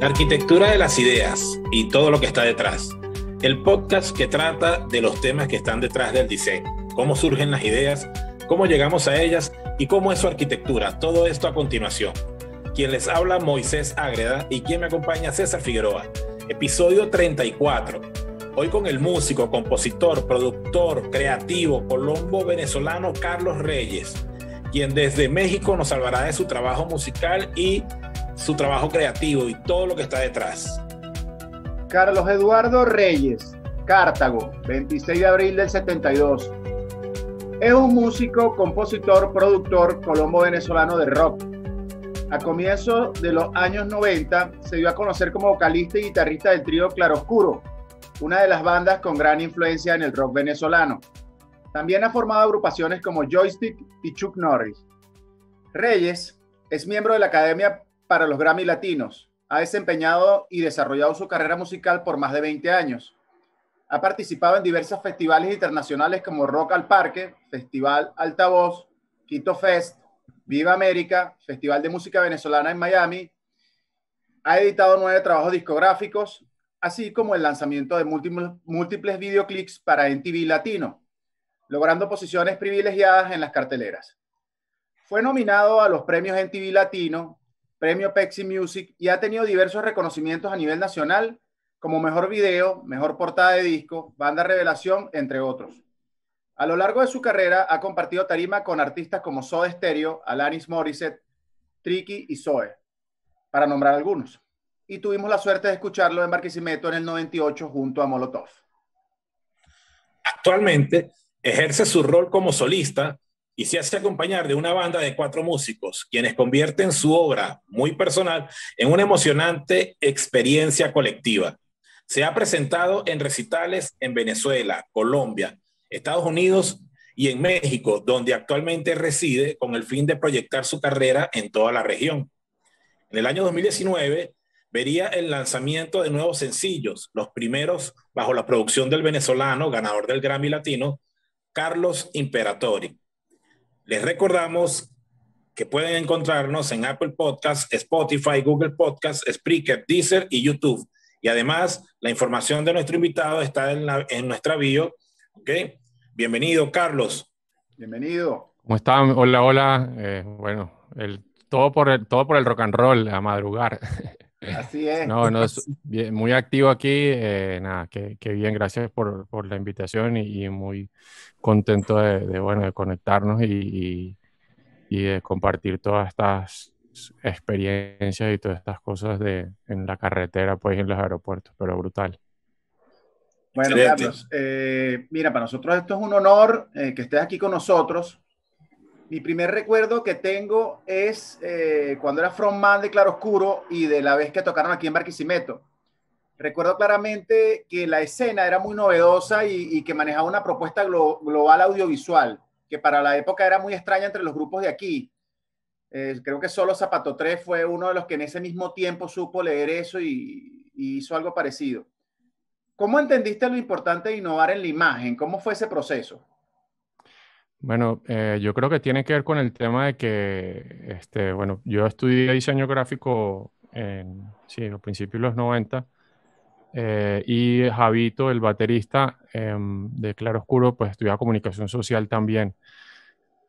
Arquitectura de las ideas y todo lo que está detrás el podcast que trata de los temas que están detrás del diseño, cómo surgen las ideas, cómo llegamos a ellas y cómo es su arquitectura. Todo esto a continuación. Quien les habla Moisés Ágreda y quien me acompaña César Figueroa. Episodio 34. Hoy con el músico, compositor, productor, creativo, colombo venezolano Carlos Reyes, quien desde México nos salvará de su trabajo musical y su trabajo creativo y todo lo que está detrás. Carlos Eduardo Reyes, Cartago, 26 de abril del 72. Es un músico, compositor, productor colombo-venezolano de rock. A comienzos de los años 90 se dio a conocer como vocalista y guitarrista del trío Claroscuro, una de las bandas con gran influencia en el rock venezolano. También ha formado agrupaciones como Joystick y Chuck Norris. Reyes es miembro de la Academia para los Grammy Latinos, ha desempeñado y desarrollado su carrera musical por más de 20 años. Ha participado en diversos festivales internacionales como Rock al Parque, Festival Altavoz, Quito Fest, Viva América, Festival de Música Venezolana en Miami. Ha editado nueve trabajos discográficos, así como el lanzamiento de múltiples, múltiples videoclips para NTV Latino, logrando posiciones privilegiadas en las carteleras. Fue nominado a los premios NTV Latino premio Pepsi Music y ha tenido diversos reconocimientos a nivel nacional como mejor video, mejor portada de disco, banda revelación, entre otros. A lo largo de su carrera ha compartido tarima con artistas como Soda Stereo, Alanis Morissette, Tricky y Zoe, para nombrar algunos. Y tuvimos la suerte de escucharlo en Barquisimeto en el 98 junto a Molotov. Actualmente ejerce su rol como solista y se hace acompañar de una banda de cuatro músicos, quienes convierten su obra muy personal en una emocionante experiencia colectiva. Se ha presentado en recitales en Venezuela, Colombia, Estados Unidos y en México, donde actualmente reside con el fin de proyectar su carrera en toda la región. En el año 2019 vería el lanzamiento de nuevos sencillos, los primeros bajo la producción del venezolano, ganador del Grammy Latino, Carlos Imperatori les recordamos que pueden encontrarnos en Apple Podcasts, Spotify, Google Podcasts, Spreaker, Deezer y YouTube. Y además, la información de nuestro invitado está en, nuestra bio. ¿okay? Bienvenido, Carlos. Bienvenido. ¿Cómo están? Hola, hola. Eh, bueno, todo, por el, todo por el rock and roll a madrugar. Así es. No, no, muy activo aquí. Eh, nada, qué bien, gracias por, la invitación y, muy contento de, bueno, de conectarnos y, de compartir todas estas experiencias y todas estas cosas en la carretera, pues en los aeropuertos, pero brutal. Bueno, Carlos, eh, mira, para nosotros esto es un honor eh, que estés aquí con nosotros. Mi primer recuerdo que tengo es eh, cuando era frontman de Claroscuro y de la vez que tocaron aquí en Barquisimeto. Recuerdo claramente que la escena era muy novedosa y, que manejaba una propuesta global audiovisual, que para la época era muy extraña entre los grupos de aquí. Eh, creo que solo Zapato 3 fue uno de los que en ese mismo tiempo supo leer eso y, y hizo algo parecido. ¿Cómo entendiste lo importante de innovar en la imagen? ¿Cómo fue ese proceso? Bueno, eh, yo creo que tiene que ver con el tema de que, este, bueno, yo estudié diseño gráfico en, los principios de los 90 eh, y Javito, el baterista em, de Claro Oscuro, pues estudiaba comunicación social también.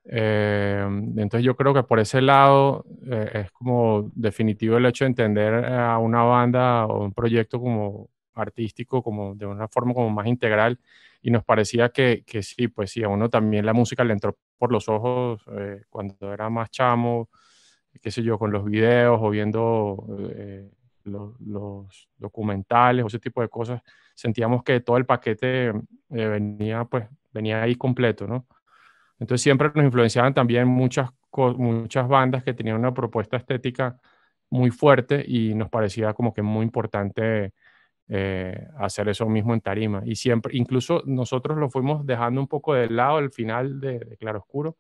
Em, entonces yo creo que por ese lado eh, es como definitivo el hecho de entender a una banda o un proyecto como artístico como de una forma como más integral y nos parecía que, sí, pues sí, a uno también la música le entró por los ojos eh, cuando era más chamo, qué sé yo, con los videos o viendo eh, los, documentales o ese tipo de cosas, sentíamos que todo el paquete eh, venía, pues, venía ahí completo, ¿no? Entonces siempre nos influenciaban también muchas, muchas bandas que tenían una propuesta estética muy fuerte y nos parecía como que muy importante eh, hacer eso mismo en tarima. Y siempre, incluso nosotros lo fuimos dejando un poco de lado al final de, Claro Oscuro,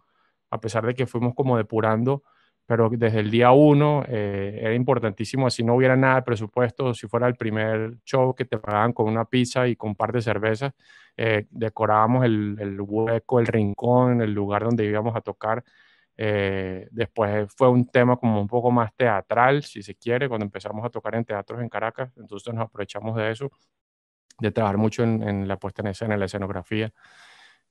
a pesar de que fuimos como depurando, pero desde el día uno eh, era importantísimo, así no hubiera nada de presupuesto, si fuera el primer show que te pagaban con una pizza y con un par de cervezas, eh, decorábamos el hueco, el rincón, el lugar donde íbamos a tocar eh, después fue un tema como un poco más teatral, si se quiere, cuando empezamos a tocar en teatros en Caracas, entonces nos aprovechamos de eso, de trabajar mucho en, la puesta en escena, en la escenografía.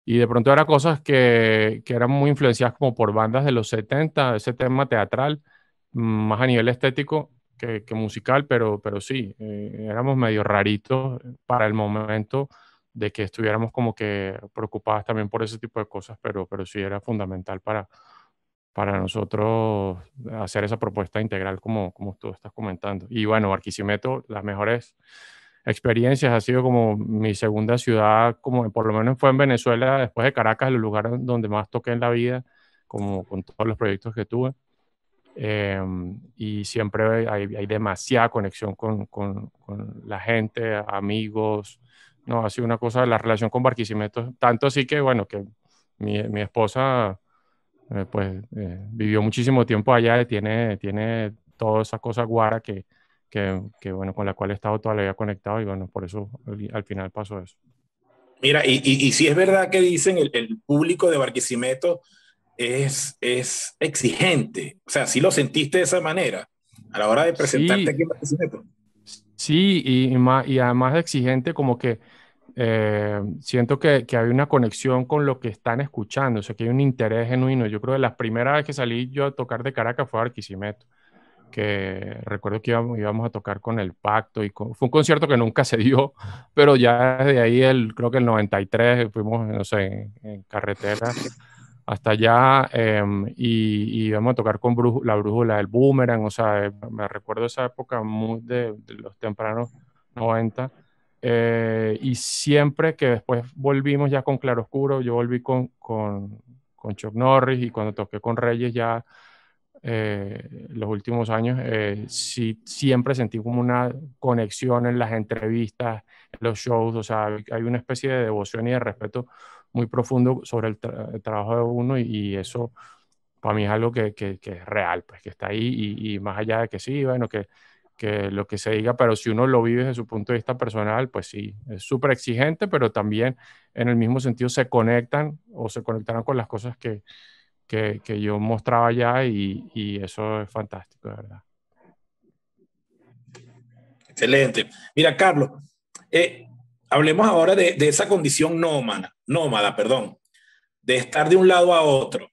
Y de pronto eran cosas que, que, eran muy influenciadas como por bandas de los 70, ese tema teatral, más a nivel estético que, musical, pero, pero sí, eh, éramos medio raritos para el momento de que estuviéramos como que preocupadas también por ese tipo de cosas, pero, pero sí era fundamental para, para nosotros hacer esa propuesta integral como, como tú estás comentando. Y bueno, Barquisimeto, las mejores experiencias, ha sido como mi segunda ciudad, como por lo menos fue en Venezuela, después de Caracas, el lugar donde más toqué en la vida, como con todos los proyectos que tuve. Em, y siempre hay, hay demasiada conexión con, con, la gente, amigos, no, ha sido una cosa, la relación con Barquisimeto, tanto así que, bueno, que mi, mi esposa eh, pues eh, vivió muchísimo tiempo allá y tiene, tiene todas esas cosas guara que, que, bueno, con la cual he estado toda la vida conectado y bueno, por eso al, final pasó eso. Mira, y, y, si es verdad que dicen el, público de Barquisimeto es, es exigente, o sea, si lo sentiste de esa manera a la hora de presentarte aquí en Barquisimeto. Sí, y, y, más, y además exigente como que eh, siento que, que, hay una conexión con lo que están escuchando, o sea, que hay un interés genuino. Yo creo que la primera vez que salí yo a tocar de Caracas fue a Arquisimeto, que recuerdo que íbamos, íbamos a tocar con El Pacto, y fue un concierto que nunca se dio, pero ya desde ahí, el, creo que el 93, fuimos, no sé, en, carretera hasta allá em, y, íbamos a tocar con la brújula del boomerang, o sea, me recuerdo esa época muy de, de los tempranos 90 eh, y siempre que después volvimos ya con Claroscuro, yo volví con, con, Chuck Norris y cuando toqué con Reyes ya eh, los últimos años, eh, sí, siempre sentí como una conexión en las entrevistas, en los shows, o sea, hay una especie de devoción y de respeto muy profundo sobre el, trabajo de uno y, eso para mí es algo que, que, es real, pues que está ahí y, más allá de que sí, bueno, que que lo que se diga, pero si uno lo vive desde su punto de vista personal, pues sí, es súper exigente, pero también en el mismo sentido se conectan o se conectarán con las cosas que, yo mostraba ya y, eso es fantástico, de verdad. Excelente. Mira, Carlos, eh, hablemos ahora de, esa condición nómada, nómada, perdón, de estar de un lado a otro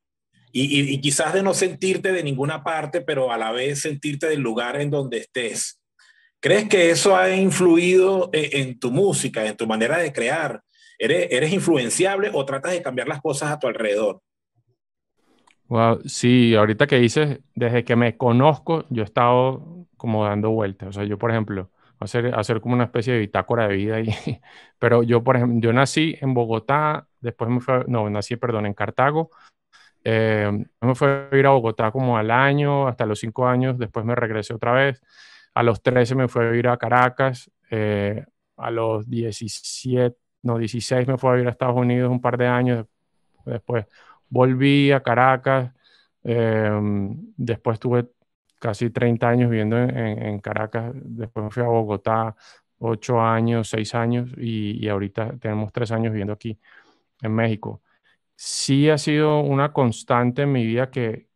y, quizás de no sentirte de ninguna parte, pero a la vez sentirte del lugar en donde estés. ¿Crees que eso ha influido eh, en, tu música, en tu manera de crear? ¿Eres, ¿Eres influenciable o tratas de cambiar las cosas a tu alrededor? sí, ahorita que dices, desde que me conozco, yo he estado como dando vueltas. O sea, yo, por ejemplo, hacer, hacer como una especie de bitácora de vida. Y, pero yo, por ejemplo, yo nací en Bogotá, después me fui, no, nací, perdón, en Cartago, eh, me fui a ir a Bogotá como al año, hasta los cinco años, después me regresé otra vez. A los 13 me fui a ir a Caracas, eh, a los 17, no, 16 me fui a ir a Estados Unidos un par de años, después volví a Caracas, eh, después tuve casi 30 años viviendo en, Caracas, después me fui a Bogotá, ocho años, seis años, y, y ahorita tenemos tres años viviendo aquí en México sí ha sido una constante en mi vida que,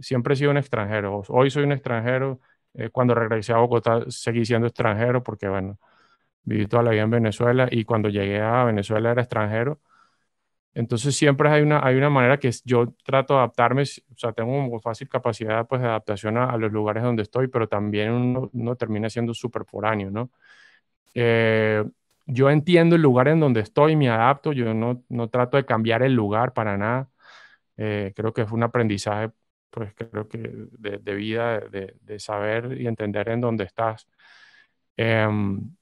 siempre he sido un extranjero. Hoy soy un extranjero. Eh, cuando regresé a Bogotá seguí siendo extranjero porque, bueno, viví toda la vida en Venezuela y cuando llegué a Venezuela era extranjero. Entonces siempre hay una, hay una manera que yo trato de adaptarme, o sea, tengo una fácil capacidad pues, de adaptación a, los lugares donde estoy, pero también uno, uno termina siendo súper foráneo, ¿no? Eh, yo entiendo el lugar en donde estoy, me adapto, yo no, trato de cambiar el lugar para nada. Eh, creo que es un aprendizaje, pues creo que de, vida, de, saber y entender en dónde estás em,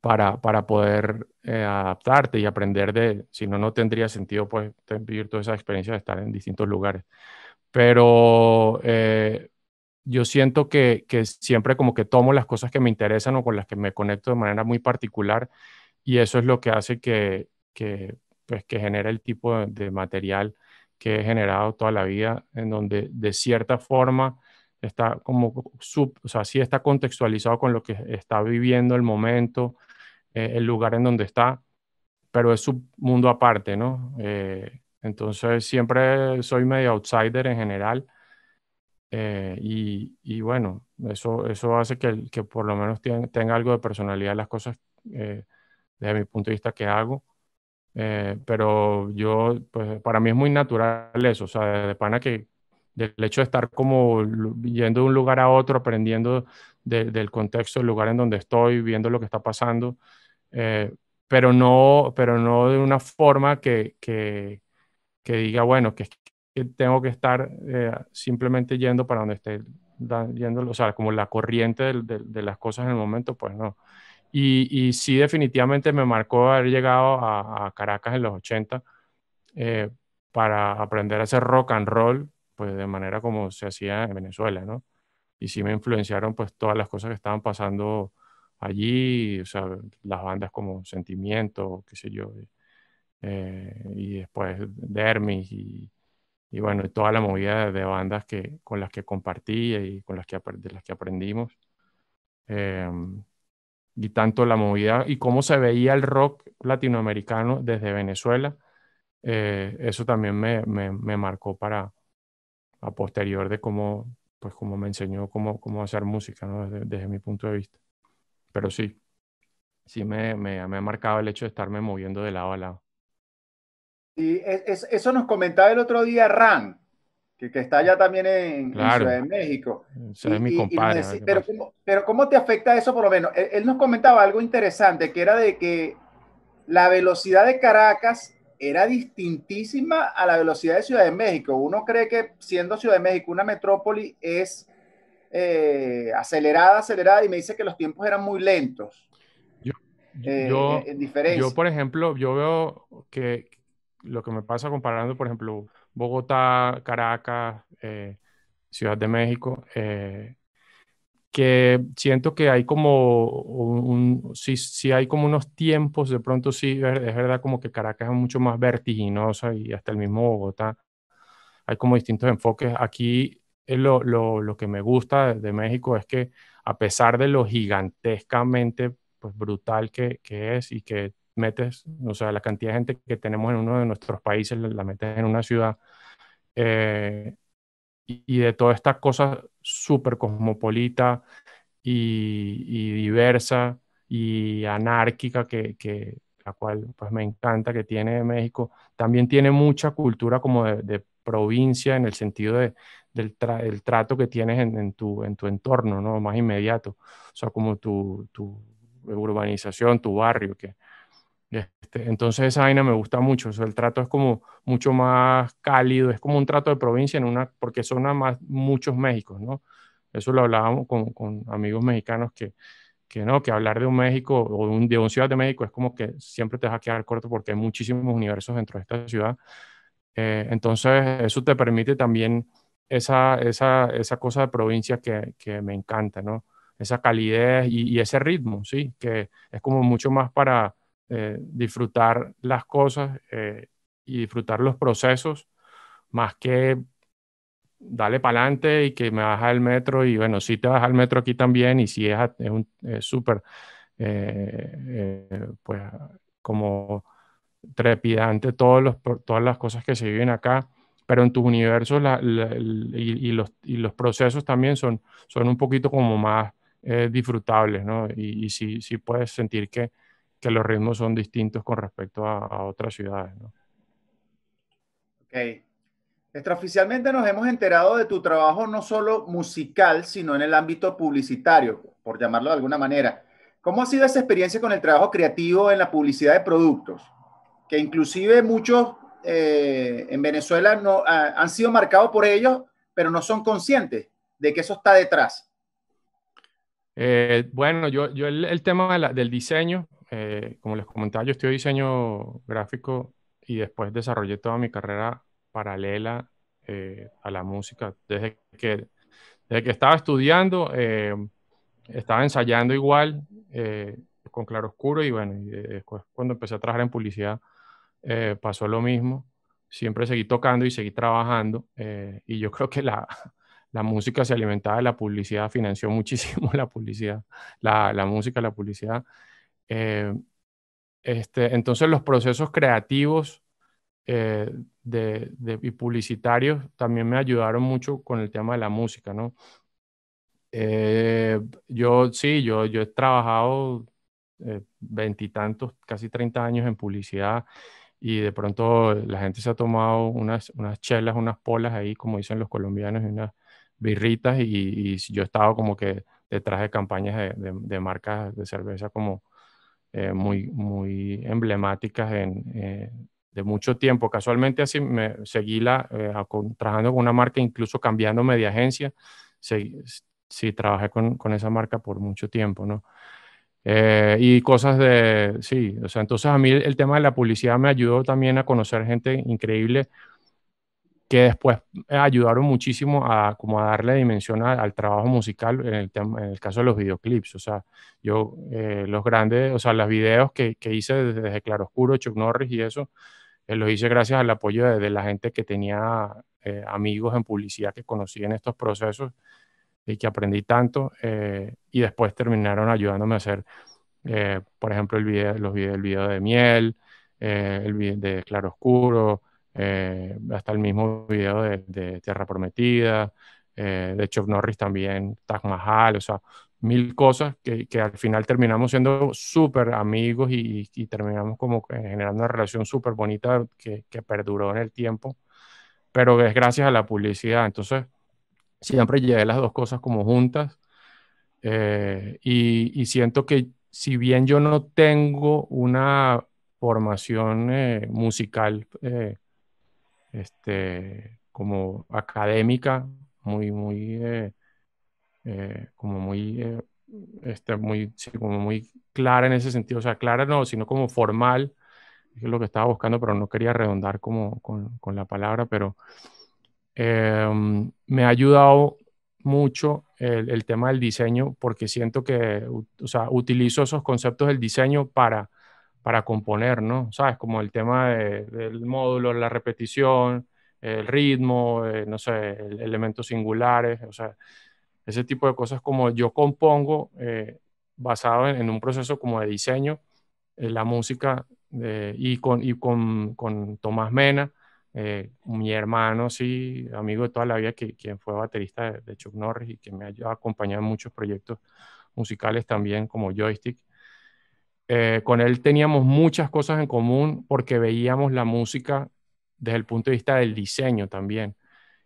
para, para, poder eh, adaptarte y aprender de, si no, no tendría sentido pues vivir toda esa experiencia de estar en distintos lugares. Pero eh, yo siento que, siempre como que tomo las cosas que me interesan o con las que me conecto de manera muy particular y eso es lo que hace que, que pues, que genera el tipo de, material que he generado toda la vida, en donde de cierta forma está como, sub, o sea, sí está contextualizado con lo que está viviendo el momento, eh, el lugar en donde está, pero es un mundo aparte, ¿no? Eh, entonces siempre soy medio outsider en general eh, y, y, bueno, eso, eso hace que, que por lo menos tenga, algo de personalidad las cosas eh, desde mi punto de vista que hago. Eh, pero yo, pues para mí es muy natural eso, o sea, de pana que del hecho de estar como yendo de un lugar a otro, aprendiendo del contexto, del lugar en donde estoy, viendo lo que está pasando, pero, no, pero no de una forma que, que, que diga, bueno, que es tengo que estar eh, simplemente yendo para donde esté yendo, o sea, como la corriente de, las cosas en el momento, pues no. Y, y sí, definitivamente me marcó haber llegado a, Caracas en los 80 eh, para aprender a hacer rock and roll, pues de manera como se hacía en Venezuela, ¿no? Y sí me influenciaron pues todas las cosas que estaban pasando allí, o sea, las bandas como Sentimiento, qué sé yo, eh, y después Dermis y y bueno, toda la movida de, bandas que, con las que compartí y con las que, de las que aprendimos. Em, y tanto la movida y cómo se veía el rock latinoamericano desde Venezuela, eh, eso también me, me, marcó para a posterior de cómo, pues cómo me enseñó cómo, cómo hacer música, desde, mi punto de vista. Pero sí, sí me, me, me ha marcado el hecho de estarme moviendo de lado a lado es, eso nos comentaba el otro día Ran, que, está allá también en, Ciudad de México. Eso es mi pero, ¿cómo, pero ¿cómo te afecta eso por lo menos? Él, nos comentaba algo interesante, que era de que la velocidad de Caracas era distintísima a la velocidad de Ciudad de México. Uno cree que siendo Ciudad de México una metrópoli es eh, acelerada, acelerada, y me dice que los tiempos eran muy lentos. yo eh, por ejemplo, yo veo que, lo que me pasa comparando, por ejemplo, Bogotá, Caracas, eh, Ciudad de México, eh, que siento que hay como un, si, si, hay como unos tiempos, de pronto sí, es verdad como que Caracas es mucho más vertiginosa y hasta el mismo Bogotá, hay como distintos enfoques. Aquí eh, lo, lo, lo que me gusta de, de, México es que a pesar de lo gigantescamente pues, brutal que, que es y que metes, o sea, la cantidad de gente que tenemos en uno de nuestros países, la metes en una ciudad, eh, y de todas estas cosas súper cosmopolita y, diversa y anárquica que, la cual pues me encanta que tiene México, también tiene mucha cultura como de, provincia en el sentido de, del, trato que tienes en, tu, en tu entorno, ¿no? Más inmediato, o sea, como tu, tu urbanización, tu barrio, que este, entonces esa vaina me gusta mucho, el trato es como mucho más cálido, es como un trato de provincia en una, porque son más, muchos México ¿no? Eso lo hablábamos con, amigos mexicanos que, que, no, que hablar de un México o de un, Ciudad de México es como que siempre te vas a quedar corto porque hay muchísimos universos dentro de esta ciudad. Eh, entonces eso te permite también esa, esa, esa cosa de provincia que, que, me encanta, ¿no? Esa calidez y, y ese ritmo, sí, que es como mucho más para eh, disfrutar las cosas eh, y disfrutar los procesos, más que dale para adelante y que me baja el metro y bueno, si te baja el metro aquí también y si es, súper, eh, pues como trepidante todos todas las cosas que se viven acá, pero en tu universo y, los, procesos también son, son un poquito como más disfrutables, ¿no? Y, y si puedes sentir que que los ritmos son distintos con respecto a, otras ciudades. Ok. Extraoficialmente nos hemos enterado de tu trabajo no solo musical, sino en el ámbito publicitario, por llamarlo de alguna manera. ¿Cómo ha sido esa experiencia con el trabajo creativo en la publicidad de productos? Que inclusive muchos eh, en Venezuela no, han sido marcados por ellos, pero no son conscientes de que eso está detrás. Eh, bueno, yo, el, tema del diseño, eh, como les comentaba, yo estudié diseño gráfico y después desarrollé toda mi carrera paralela eh, a la música. Desde que, desde que estaba estudiando, eh, estaba ensayando igual con Claroscuro y bueno, y después cuando empecé a trabajar en publicidad pasó lo mismo. Siempre seguí tocando y seguí trabajando y yo creo que la, la música se alimentaba de la publicidad, financió muchísimo la publicidad, la, la música, la publicidad. Eh, este, entonces los procesos creativos eh, de, de, y publicitarios también me ayudaron mucho con el tema de la música, ¿no? Eh, yo sí, yo, yo he trabajado eh, veintitantos, casi 30 años en publicidad y de pronto la gente se ha tomado unas, unas chelas, unas polas ahí, como dicen los colombianos, y unas birritas y, yo he estado como que detrás de campañas de, de marcas de cerveza como eh, muy, muy emblemáticas en, eh, de mucho tiempo. Casualmente así me seguí la, eh, trabajando con una marca, incluso cambiando media agencia. Sí, trabajé con, esa marca por mucho tiempo, ¿no? y cosas de, sí, o sea, entonces a mí el tema de la publicidad me ayudó también a conocer gente increíble que después eh, ayudaron muchísimo a, como a darle dimensión al, trabajo musical en el, caso de los videoclips. O sea, yo eh, los grandes, o sea, los videos que, hice desde, Claroscuro, Chuck Norris y eso, eh, los hice gracias al apoyo de, la gente que tenía amigos en publicidad que conocí en estos procesos y que aprendí tanto y después terminaron ayudándome a hacer, por ejemplo, el video, los video, el video de Miel, el video de Claroscuro eh, hasta el mismo video de, Tierra Prometida, eh, de Chuck Norris también, Taj Mahal, o sea, mil cosas que, que al final terminamos siendo súper amigos y, terminamos como generando una relación súper bonita que, que perduró en el tiempo, pero es gracias a la publicidad. Entonces, siempre llevé las dos cosas como juntas eh, y, y, siento que si bien yo no tengo una formación musical este, como académica, muy, muy, eh, eh, como muy, eh, este, muy, muy clara en ese sentido, o sea, clara no, sino como formal, es lo que estaba buscando, pero no quería redondar como con, la palabra, pero em, me ha ayudado mucho el, tema del diseño porque siento que, utilizo esos conceptos del diseño para para componer, ¿no? ¿Sabes? Como el tema del módulo, la repetición, el ritmo, eh, no sé, elementos singulares, o sea, ese tipo de cosas como yo compongo eh, basado en, un proceso como de diseño, eh, la música y, con, y con, con Tomás Mena, mi hermano, sí, amigo de toda la vida, que, quien fue baterista de, de Chuck Norris y que me ha acompañado en muchos proyectos musicales también como joystick. Eh, con él teníamos muchas cosas en común porque veíamos la música desde el punto de vista del diseño también.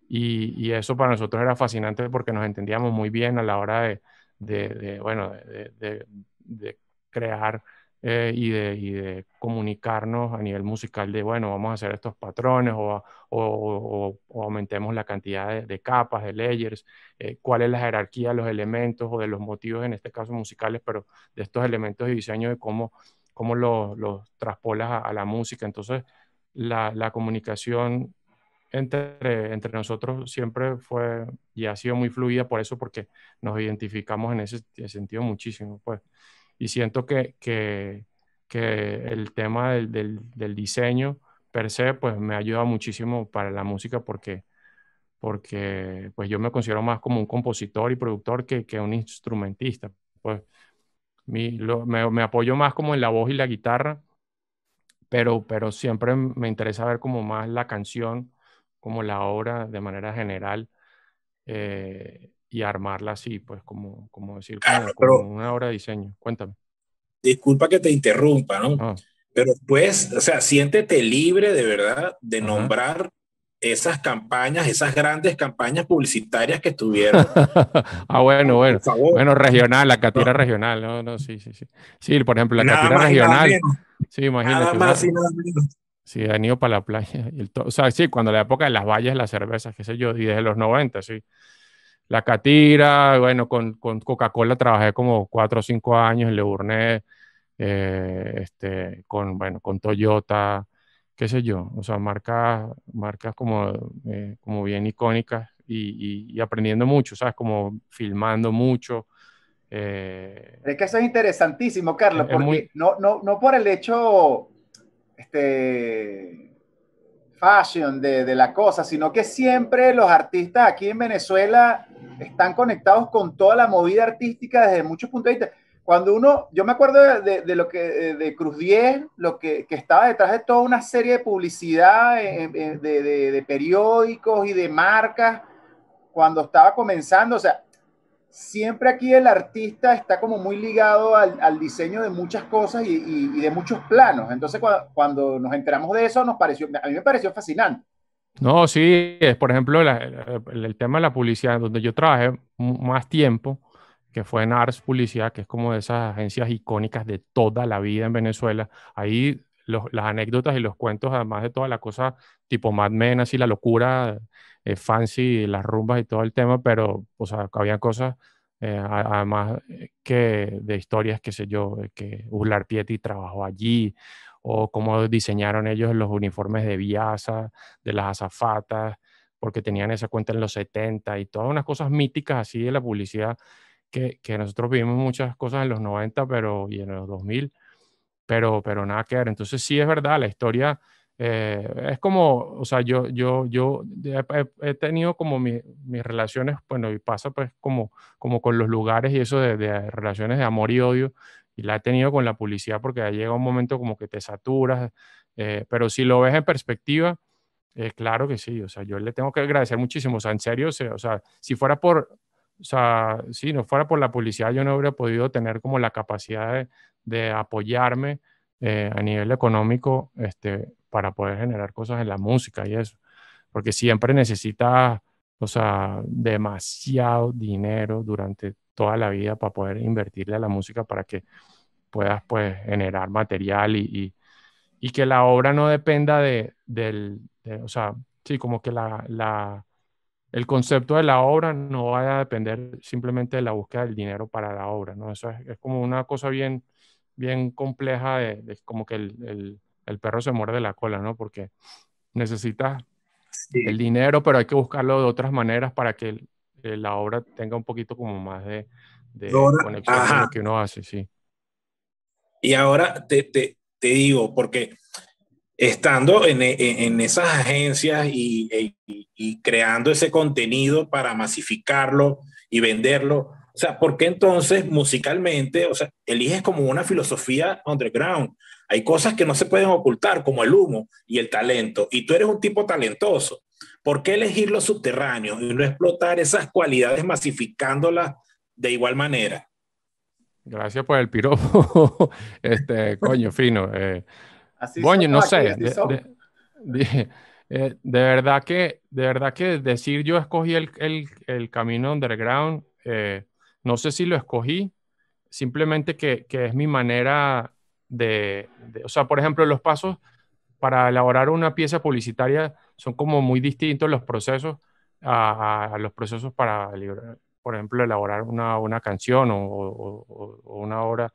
Y, eso para nosotros era fascinante porque nos entendíamos muy bien a la hora de, de crear eh, y, de, comunicarnos a nivel musical de, bueno, vamos a hacer estos patrones o, aumentemos la cantidad de, capas, de layers, eh, cuál es la jerarquía de los elementos o de los motivos, en este caso musicales, pero de estos elementos de diseño, de cómo, cómo los traspolas a, la música. Entonces, la, la comunicación entre, entre, nosotros siempre fue y ha sido muy fluida por eso, porque nos identificamos en ese sentido muchísimo, pues y siento que, que, que el tema del, del, diseño per se, pues me ayuda muchísimo para la música porque, porque pues yo me considero más como un compositor y productor que, que un instrumentista. Pues mi, lo, me, apoyo más como en la voz y la guitarra, pero, pero siempre me interesa ver como más la canción, como la obra de manera general. Eh, y armarla así, pues como, como decir, ah, como, una obra de diseño. Cuéntame. Disculpa que te interrumpa, ¿no? Ah. Pero pues, o sea, siéntete libre de verdad de nombrar esas campañas, esas grandes campañas publicitarias que estuvieron. ah, bueno, bueno. Bueno, regional, la catira regional. No, no, sí, sí, sí. Sí, por ejemplo, la catira regional. sí, imagínate. más y nada menos. Sí, han ido para la playa. el O sea, sí, cuando la época de las vallas, las cervezas, qué sé yo, y desde los 90, sí la Catira, bueno, con, Coca-Cola trabajé como cuatro o cinco años en eh, este, con, bueno, con Toyota, qué sé yo, o sea, marcas, marcas como, eh, como bien icónicas y, aprendiendo mucho, ¿sabes? Como filmando mucho. Eh, es que eso es interesantísimo, Carlos, porque no, no, no por el hecho, este, de, de, la cosa, sino que siempre los artistas aquí en Venezuela están conectados con toda la movida artística desde muchos puntos de vista. Cuando uno, yo me acuerdo de, lo que, de Cruz Diez lo que, que, estaba detrás de toda una serie de publicidad, eh, eh, de periódicos y de marcas, cuando estaba comenzando, o sea, siempre aquí el artista está como muy ligado al, diseño de muchas cosas y, de muchos planos. Entonces, cuando, nos enteramos de eso, nos pareció, a mí me pareció fascinante. No, sí, es por ejemplo el, tema de la publicidad, donde yo trabajé más tiempo, que fue en Ars Publicidad, que es como de esas agencias icónicas de toda la vida en Venezuela. Ahí las anécdotas y los cuentos, además de toda la cosa tipo Mad Men, así la locura eh, fancy, las rumbas y todo el tema, pero, había cosas, eh, además, eh, que de historias, que sé yo, que Uslar Pieti trabajó allí, o cómo diseñaron ellos los uniformes de Viasa, de las azafatas, porque tenían esa cuenta en los 70 y todas unas cosas míticas así de la publicidad que, que nosotros vivimos muchas cosas en los 90 pero, y en los 2000, pero, pero nada que ver. Entonces sí es verdad, la historia eh, es como, o sea, yo, yo, yo he, tenido como mis relaciones, bueno, y pasa pues como, como con los lugares y eso de, relaciones de amor y odio, y la he tenido con la publicidad porque ahí llega un momento como que te saturas, eh, pero si lo ves en perspectiva, eh, claro que sí, o sea, yo le tengo que agradecer muchísimo, o sea, en serio, o sea, si fuera por, o sea, si no fuera por la publicidad, yo no habría podido tener como la capacidad de, de apoyarme eh, a nivel económico, este, para poder generar cosas en la música y eso. Porque siempre necesitas, o sea, demasiado dinero durante toda la vida para poder invertirle a la música para que puedas, pues, generar material y, y, que la obra no dependa de, del, o sea, sí, como que la, la, el concepto de la obra no vaya a depender simplemente de la búsqueda del dinero para la obra, ¿no? Eso es, como una cosa bien, bien compleja de, como que el el perro se muerde la cola, ¿no? Porque necesitas el dinero, pero hay que buscarlo de otras maneras para que eh, la obra tenga un poquito como más de, conexión con lo que uno hace, sí. Y ahora te, digo, porque estando en, e, en, esas agencias e, y, y, creando ese contenido para masificarlo y venderlo, o sea, ¿por qué entonces musicalmente, o sea, eliges como una filosofía underground? Hay cosas que no se pueden ocultar, como el humo y el talento. Y tú eres un tipo talentoso. ¿Por qué elegir los subterráneos y no explotar esas cualidades masificándolas de igual manera? Gracias por el piropo. este, coño, fino. Eh, coño, no sé. Eh, de, verdad que, de verdad que decir yo escogí el, el, camino underground, eh, no sé si lo escogí, simplemente que, que es mi manera de, o sea, por ejemplo, los pasos para elaborar una pieza publicitaria son como muy distintos los procesos a, los procesos para, por ejemplo, elaborar una, una canción o, una obra,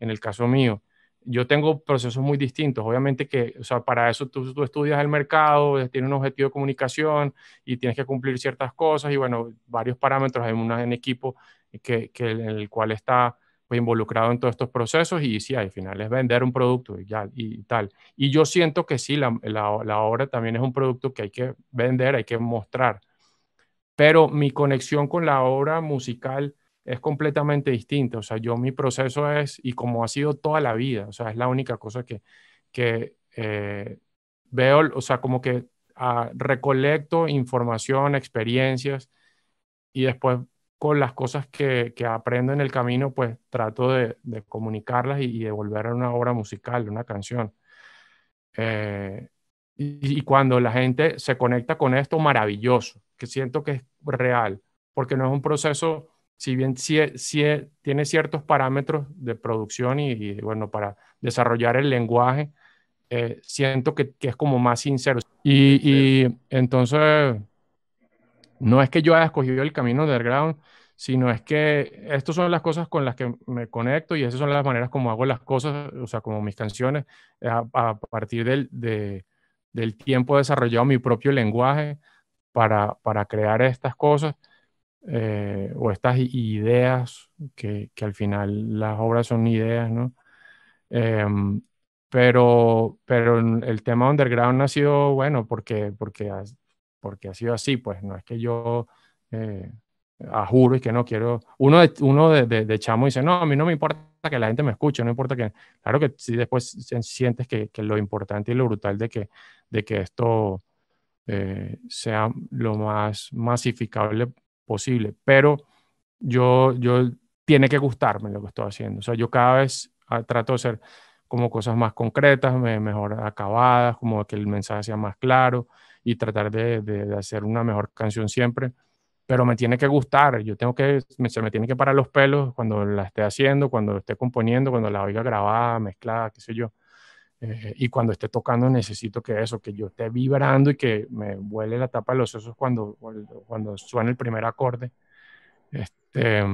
en el caso mío. Yo tengo procesos muy distintos, obviamente que, o sea, para eso tú, estudias el mercado, eh, tienes un objetivo de comunicación y tienes que cumplir ciertas cosas y bueno, varios parámetros, hay un equipo que, que, en el cual está pues, involucrado en todos estos procesos y sí, al final es vender un producto y, tal. Y yo siento que sí, la, obra también es un producto que hay que vender, hay que mostrar. Pero mi conexión con la obra musical es completamente distinta. O sea, yo mi proceso es, y como ha sido toda la vida, o sea, es la única cosa que, que eh, veo, o sea, como que ah, recolecto información, experiencias y después con las cosas que, que, aprendo en el camino, pues trato de, comunicarlas y, de volver a una obra musical, una canción. Eh, y, cuando la gente se conecta con esto, maravilloso, que siento que es real, porque no es un proceso, si bien si, si tiene ciertos parámetros de producción y, bueno, para desarrollar el lenguaje, eh, siento que, que, es como más sincero. y, y entonces no es que yo haya escogido el camino underground, sino es que estas son las cosas con las que me conecto y esas son las maneras como hago las cosas, o sea, como mis canciones, eh, a, partir del, tiempo desarrollado mi propio lenguaje para, crear estas cosas eh, o estas ideas, que, al final las obras son ideas, ¿no? Em, pero, pero el tema underground ha sido bueno porque, porque porque ha sido así, pues no es que yo eh, ah, juro y que no quiero. Uno, de, uno de, chamo dice, no, a mí no me importa que la gente me escuche, no importa que. Claro que si después sientes que, lo importante y lo brutal de que, de que esto eh, sea lo más masificable posible, pero yo, yo tiene que gustarme lo que estoy haciendo. O sea, yo cada vez ah, trato de ser como cosas más concretas, mejor acabadas, como que el mensaje sea más claro y tratar de, hacer una mejor canción siempre. Pero me tiene que gustar, yo tengo que, me, se me tiene que parar los pelos cuando la esté haciendo, cuando esté componiendo, cuando la oiga grabada, mezclada, qué sé yo. Eh, y cuando esté tocando necesito que eso, que yo esté vibrando y que me vuele la tapa de los sesos cuando, cuando suene el primer acorde. Este,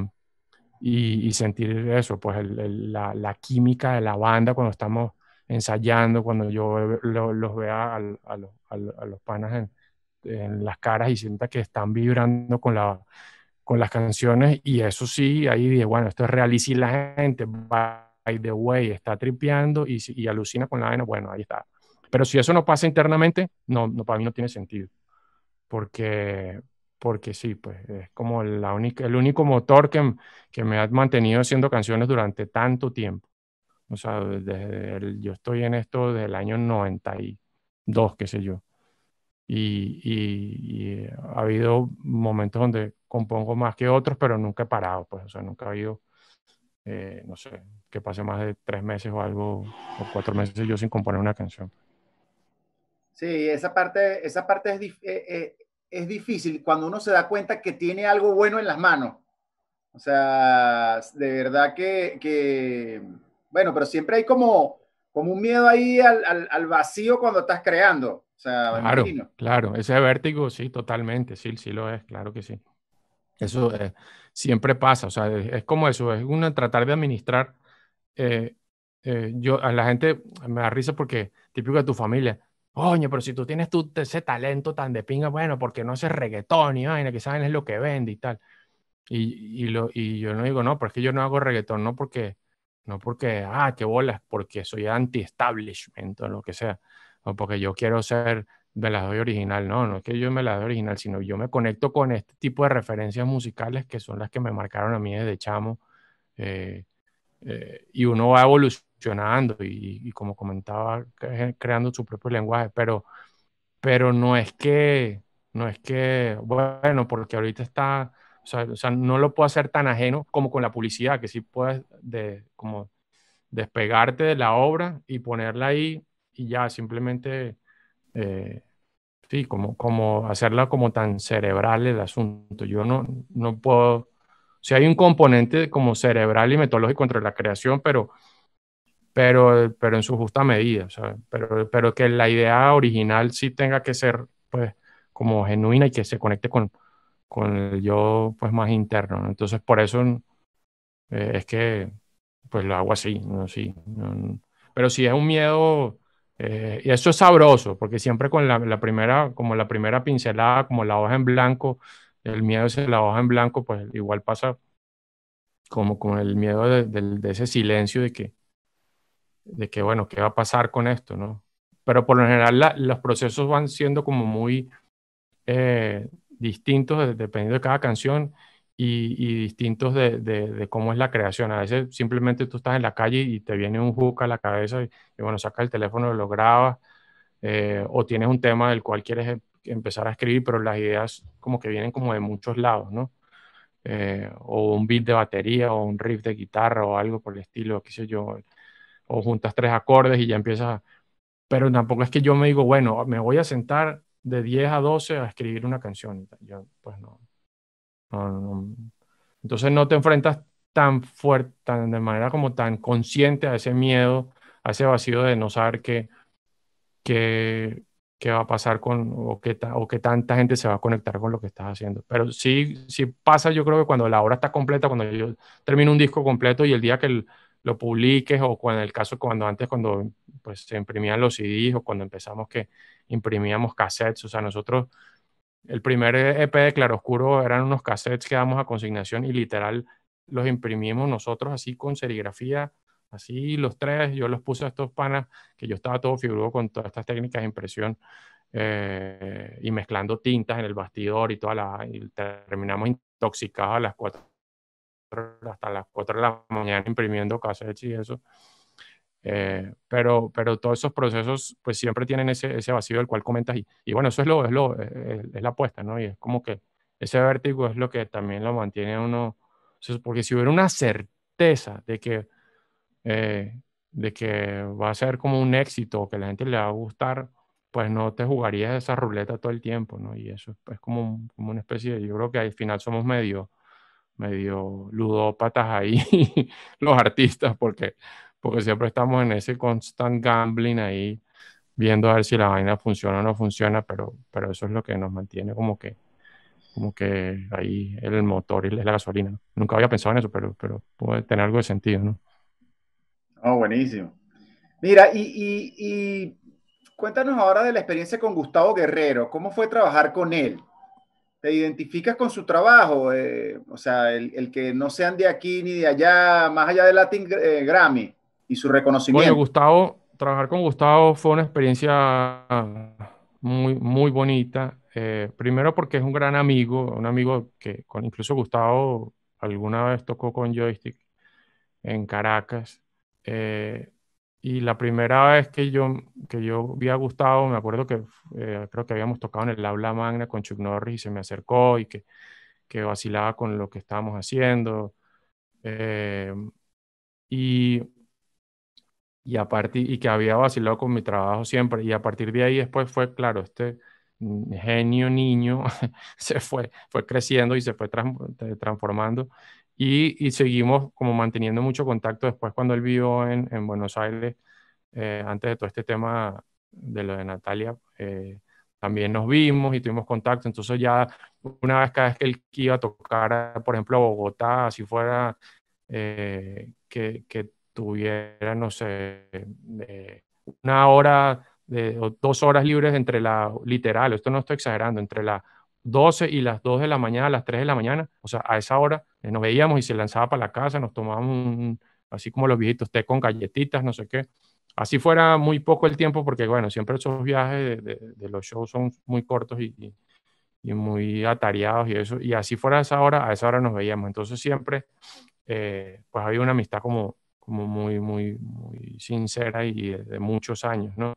y, sentir eso, pues la, la, química de la banda cuando estamos ensayando, cuando yo los vea a, los, panas en, las caras y sienta que están vibrando con, la, con las canciones. Y eso sí, ahí dije, bueno, esto es real. Y si la gente, by the way, está tripeando y, y alucina con la vena, bueno, ahí está. Pero si eso no pasa internamente, no, no para mí no tiene sentido. Porque, porque sí, pues es como la única, el único motor que, que me ha mantenido haciendo canciones durante tanto tiempo. O sea, desde yo estoy en esto desde el año 92, qué sé yo. Y, ha habido momentos donde compongo más que otros, pero nunca he parado, pues, o sea, nunca ha habido, eh, no sé, que pase más de tres meses o algo, o cuatro meses yo sin componer una canción. Sí, esa parte, esa parte es, eh, eh, es, difícil cuando uno se da cuenta que tiene algo bueno en las manos. O sea, de verdad que bueno, pero siempre hay como, como un miedo ahí al, al, al vacío cuando estás creando. claro, claro, ese vértigo, sí, totalmente, sí, sí lo es, claro que sí. Eso eh, siempre pasa, o sea, es, como eso, es una tratar de administrar. Eh, eh, yo a la gente me da risa porque típico de tu familia, Oye, pero si tú tienes tu, ese talento tan de pinga, bueno, porque no haces reggaetón y vaina, que saben es lo que vende y tal. Y, y, lo, y yo no digo, no, porque yo no hago reggaetón, no porque no porque, ah, qué bolas, porque soy anti-establishment o lo que sea, o porque yo quiero ser de las doy original. No, no es que yo me la doy original, sino yo me conecto con este tipo de referencias musicales que son las que me marcaron a mí desde chamo. Eh, eh, y uno va evolucionando y, como comentaba, creando su propio lenguaje, pero, pero no es que, no es que, bueno, porque ahorita está o sea, o sea, no lo puedo hacer tan ajeno como con la publicidad, que sí puedes de, como despegarte de la obra y ponerla ahí y ya simplemente, eh, sí, como, como hacerla como tan cerebral el asunto. Yo no, no puedo, si sea, hay un componente como cerebral y metodológico entre la creación, pero, pero, pero en su justa medida, Pero, pero que la idea original sí tenga que ser, pues, como genuina y que se conecte con, con el yo pues más interno. Entonces por eso eh, es que pues lo hago así, ¿no? Sí, pero si es un miedo, eh, y eso es sabroso, porque siempre con la, la, primera, como la primera pincelada, como la hoja en blanco, el miedo es la hoja en blanco, pues igual pasa como con el miedo de, de, ese silencio de que, de que, bueno, ¿qué va a pasar con esto? ¿no? Pero por lo general los procesos van siendo como muy... Eh, distintos dependiendo de cada canción y, distintos de, cómo es la creación. A veces simplemente tú estás en la calle y te viene un hook a la cabeza y, bueno, sacas el teléfono, lo grabas eh, o tienes un tema del cual quieres em, empezar a escribir, pero las ideas como que vienen como de muchos lados, ¿no? Eh, o un beat de batería o un riff de guitarra o algo por el estilo, qué sé yo, o juntas tres acordes y ya empiezas Pero tampoco es que yo me digo, bueno, me voy a sentar de 10 a 12 a escribir una canción. Yo, pues no, Entonces no te enfrentas tan fuerte, de manera como tan consciente a ese miedo, a ese vacío de no saber qué, qué, qué va a pasar con o qué, o qué tanta gente se va a conectar con lo que estás haciendo. Pero sí, sí pasa, yo creo que cuando la obra está completa, cuando yo termino un disco completo y el día que el, lo publiques o en el caso cuando antes cuando pues, se imprimían los CDs o cuando empezamos que imprimíamos cassettes, o sea, nosotros el primer EP de Claroscuro eran unos cassettes que damos a consignación y literal los imprimimos nosotros así con serigrafía, así los tres, yo los puse a estos panas, que yo estaba todo figurado con todas estas técnicas de impresión eh, y mezclando tintas en el bastidor y toda la, y terminamos intoxicados a las cuatro hasta las 4 de la mañana imprimiendo cassettes y eso. Eh, pero, pero todos esos procesos pues siempre tienen ese, ese vacío del cual comentas y, y bueno, eso es, lo, es, lo, eh, es, la apuesta, ¿no? Y es como que ese vértigo es lo que también lo mantiene uno, porque si hubiera una certeza de que, eh, de que va a ser como un éxito, que la gente le va a gustar, pues no te jugarías esa ruleta todo el tiempo, ¿no? Y eso es como, como una especie de, yo creo que al final somos medio medio ludópatas ahí los artistas, porque, porque siempre estamos en ese constant gambling ahí, viendo a ver si la vaina funciona o no funciona, pero, pero eso es lo que nos mantiene como que, como que ahí el motor y la gasolina. Nunca había pensado en eso, pero, pero puede tener algo de sentido, ¿no? Oh, buenísimo. Mira, y, y cuéntanos ahora de la experiencia con Gustavo Guerrero. ¿Cómo fue trabajar con él? te identificas con su trabajo, eh, o sea, el, que no sean de aquí ni de allá, más allá de Latin eh, Grammy y su reconocimiento. Bueno, Gustavo, trabajar con Gustavo fue una experiencia muy, muy bonita. Eh, primero porque es un gran amigo, un amigo que con, incluso Gustavo alguna vez tocó con Joystick en Caracas. Y la primera vez que yo, que yo vi a me acuerdo que eh, creo que habíamos tocado en el aula magna con Chuck Norris y se me acercó y que, que vacilaba con lo que estábamos haciendo. Eh, y, y, a partir, y que había vacilado con mi trabajo siempre. Y a partir de ahí después fue, claro, este genio niño se fue, fue creciendo y se fue eh, transformando. Y, seguimos como manteniendo mucho contacto después cuando él vivió en, Buenos Aires, eh, antes de todo este tema de lo de Natalia, eh, también nos vimos y tuvimos contacto. Entonces ya una vez cada vez que él iba a tocar, por ejemplo, a Bogotá, si fuera eh, que, tuviera, no sé, una hora de, o dos horas libres entre la, literal, esto no estoy exagerando, entre la 12 y las 2 de la mañana, las 3 de la mañana, o sea, a esa hora eh, nos veíamos y se lanzaba para la casa, nos tomábamos así como los viejitos, té con galletitas, no sé qué. Así fuera muy poco el tiempo, porque bueno, siempre esos viajes de, los shows son muy cortos y, muy atareados y eso, y así fuera a esa hora, a esa hora nos veíamos. Entonces siempre, eh, pues había una amistad como, como muy, muy, muy sincera y de muchos años, ¿no?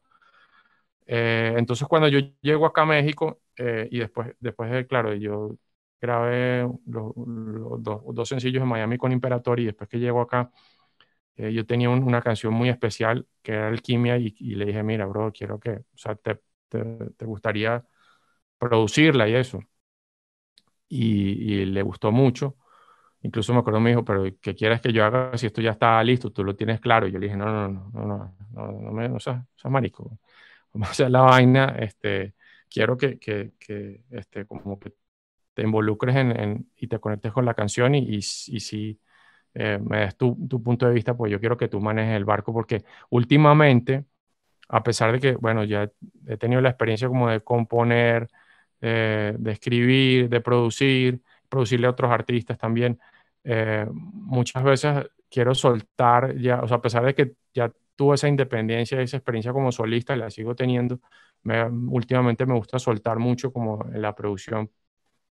Eh, entonces cuando yo llego acá a México eh, y después, después claro, yo grabé los, dos, dos, sencillos en Miami con Imperator y después que llego acá, eh, yo tenía una canción muy especial que era Alquimia y, y, le dije, mira, bro, quiero que, o sea, te, te, gustaría producirla y eso. Y, le gustó mucho. Incluso me acuerdo, me dijo, pero ¿qué quieres que yo haga si esto ya está listo? Tú lo tienes claro. Y yo le dije, no, no, no, no, no, no, no, no, no no, no, no o la vaina, este, quiero que, que, este, como que te involucres y te conectes con la canción y, si eh, me des tu, punto de vista, pues yo quiero que tú manejes el barco, porque últimamente, a pesar de que, bueno, ya he tenido la experiencia como de componer, eh, de escribir, de producir, producirle a otros artistas también, eh, muchas veces quiero soltar ya, o sea, a pesar de que ya tuve esa independencia, y esa experiencia como solista, la sigo teniendo, últimamente me gusta soltar mucho como en la producción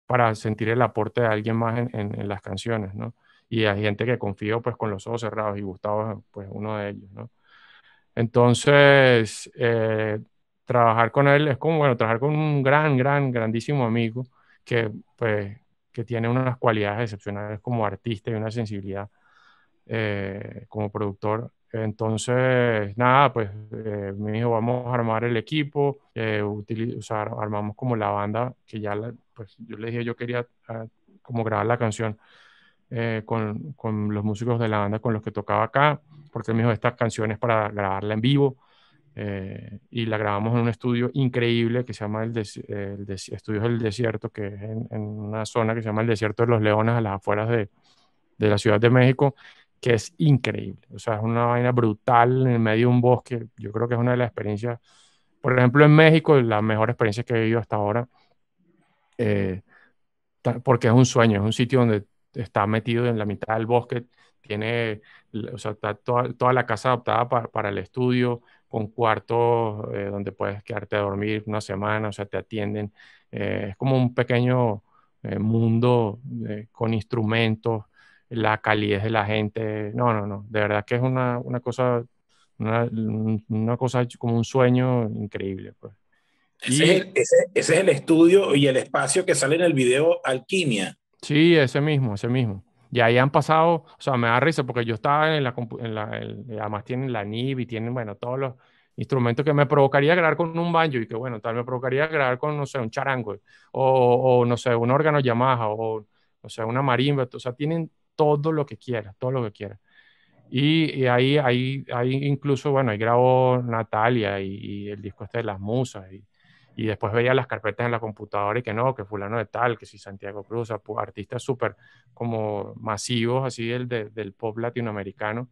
para sentir el aporte de alguien más en, las canciones, ¿no? Y hay gente que confío pues con los ojos cerrados y Gustavo pues uno de ellos, ¿no? Entonces, eh, trabajar con él es como, bueno, trabajar con un gran, gran, grandísimo amigo que pues que tiene unas cualidades excepcionales como artista y una sensibilidad eh, como productor. Entonces, nada, pues eh, me dijo, vamos a armar el equipo, eh, o sea, armamos como la banda, que ya, pues yo le dije, yo quería ah, como grabar la canción eh, con, con, los músicos de la banda con los que tocaba acá, porque me dijo, estas canciones para grabarla en vivo, y la grabamos en un estudio increíble que se llama el, des, Estudios del Desierto, que es en, una zona que se llama el Desierto de los Leones, a las afueras de, de la Ciudad de México que es increíble. O sea, es una vaina brutal en medio de un bosque. Yo creo que es una de las experiencias, por ejemplo, en México, la mejor experiencia que he vivido hasta ahora, eh, porque es un sueño, es un sitio donde está metido en la mitad del bosque, tiene, o sea, está toda, toda la casa adaptada para, el estudio, con cuartos eh, donde puedes quedarte a dormir una semana, o sea, te atienden. Eh, es como un pequeño mundo con instrumentos la calidez de la gente. No, no, no. De verdad que es una, cosa, una, cosa como un sueño increíble. Pues. Y, ese, es el, estudio y el espacio que sale en el video Alquimia. Sí, ese mismo, ese mismo. Y ahí han pasado, o sea, me da risa porque yo estaba en la, en además tienen la NIB y tienen, bueno, todos los instrumentos que me provocaría grabar con un banjo y que, bueno, tal, me provocaría grabar con, no sé, un charango o, o no sé, un órgano Yamaha o, no sé, una marimba. O sea, tienen todo lo que quiera, todo lo que quiera. Y, ahí, ahí, ahí, incluso, bueno, ahí grabó Natalia y, el disco este de las musas. Y, después veía las carpetas en la computadora y que no, que fulano de tal, que si Santiago Cruz, artistas súper como masivos, así el del pop latinoamericano.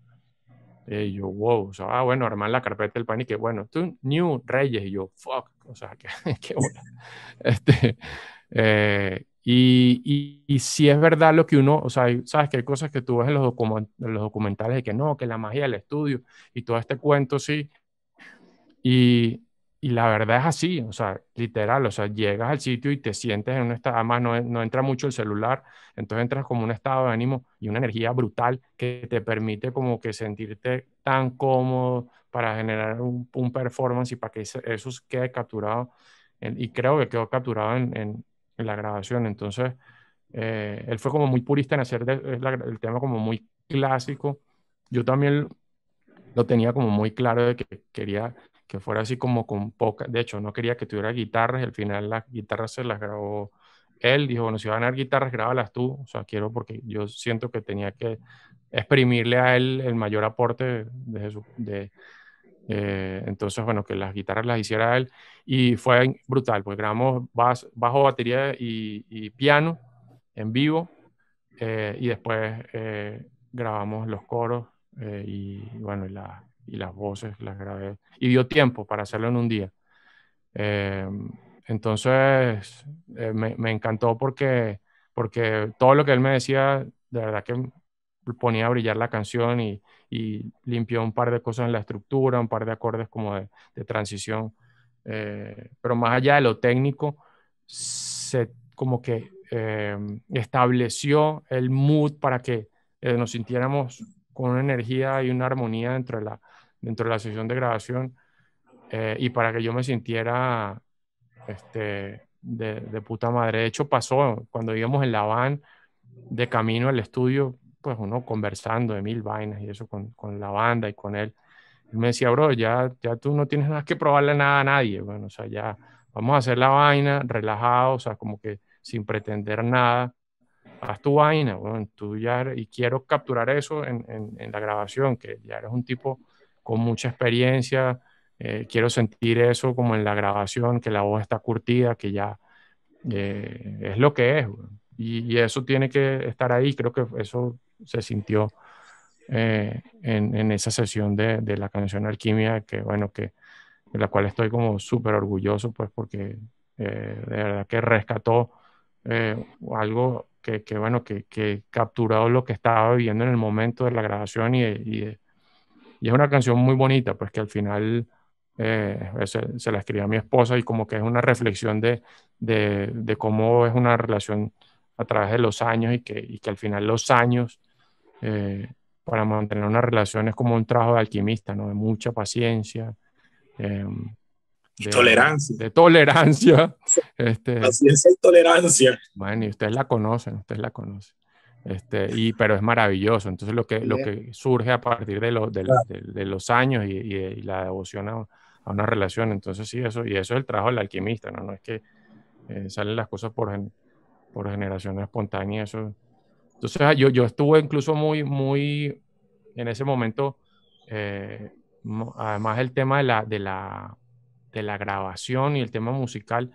y eh, yo, wow, o sea, ah, bueno, armar la carpeta del pan y que bueno, tú, New Reyes, y yo, fuck, o sea, que, Este, eh, y, y, si es verdad lo que uno, o sea, sabes que hay cosas que tú ves en los, documentales de que no, que la magia del estudio y todo este cuento, sí. Y, y, la verdad es así, o sea, literal, o sea, llegas al sitio y te sientes en un estado, además no, entra mucho el celular, entonces entras como un estado de ánimo y una energía brutal que te permite como que sentirte tan cómodo para generar un, un performance y para que eso quede capturado. y creo que quedó capturado en en la grabación. Entonces, eh, él fue como muy purista en hacer el tema como muy clásico. Yo también lo tenía como muy claro de que quería que fuera así como con poca, de hecho no quería que tuviera guitarras, al final las guitarras se las grabó él, dijo, bueno, si van a dar guitarras, grábalas tú, o sea, quiero porque yo siento que tenía que exprimirle a él el mayor aporte de, su, de, eh, entonces, bueno, que las guitarras las hiciera él y fue brutal, pues grabamos bajo, batería y, piano en vivo eh, y después eh, grabamos los coros y, bueno, y, la, y, las voces las grabé y dio tiempo para hacerlo en un día. entonces, me, me, encantó porque, porque todo lo que él me decía, de verdad que ponía a brillar la canción y, y limpió un par de cosas en la estructura, un par de acordes como de, transición. Eh, pero más allá de lo técnico, se como que eh, estableció el mood para que eh, nos sintiéramos con una energía y una armonía dentro de la, dentro de la sesión de grabación y para que yo me sintiera este, de, de, puta madre. De hecho, pasó cuando íbamos en la van de camino al estudio, pues uno conversando de mil vainas y eso con, con la banda y con él. me decía, bro, ya, ya tú no tienes nada que probarle nada a nadie, bueno, o sea, ya vamos a hacer la vaina relajado, o sea, como que sin pretender nada, haz tu vaina, bueno, tú ya, eres, y quiero capturar eso en, en, la grabación, que ya eres un tipo con mucha experiencia, eh, quiero sentir eso como en la grabación, que la voz está curtida, que ya eh, es lo que es, y, y, eso tiene que estar ahí, creo que eso se sintió eh, en, en, esa sesión de, de, la canción Alquimia, que bueno, que de la cual estoy como súper orgulloso, pues porque eh, de verdad que rescató eh, algo que, que bueno, que, que, capturado lo que estaba viviendo en el momento de la grabación y, y, es una canción muy bonita, pues que al final... se, la escribí a mi esposa y como que es una reflexión de, de, de cómo es una relación a través de los años y que, y que al final los años eh, para mantener una relación es como un trabajo de alquimista, ¿no? De mucha paciencia. Em, de, y tolerancia. De tolerancia. Este, paciencia y tolerancia. Bueno, y ustedes la conocen, ustedes la conocen. Este, y, pero es maravilloso. Entonces lo que, lo que surge a partir de, lo, de, los años y, la devoción a, una relación. Entonces sí, eso, y eso es el trabajo del alquimista, ¿no? No es que eh, salen las cosas por, por generación espontánea, eso entonces ah, yo, estuve incluso muy, muy, en ese momento, eh, además el tema de la, grabación y el tema musical,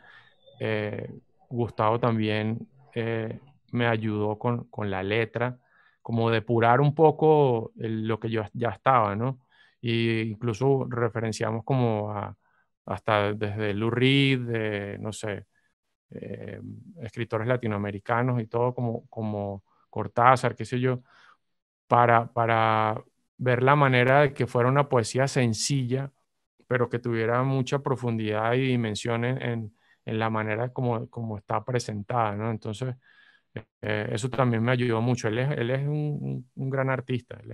eh, Gustavo también eh, me ayudó con, la letra, como depurar un poco lo que yo ya estaba, ¿no? Y incluso referenciamos como hasta desde Lou Reed, no sé, escritores latinoamericanos y todo como, como Cortázar, qué sé yo, para, para ver la manera de que fuera una poesía sencilla, pero que tuviera mucha profundidad y dimensión en, la manera como, como está presentada, Entonces, eh, eh, eso también me ayudó mucho. Él es, él es un, gran artista, él,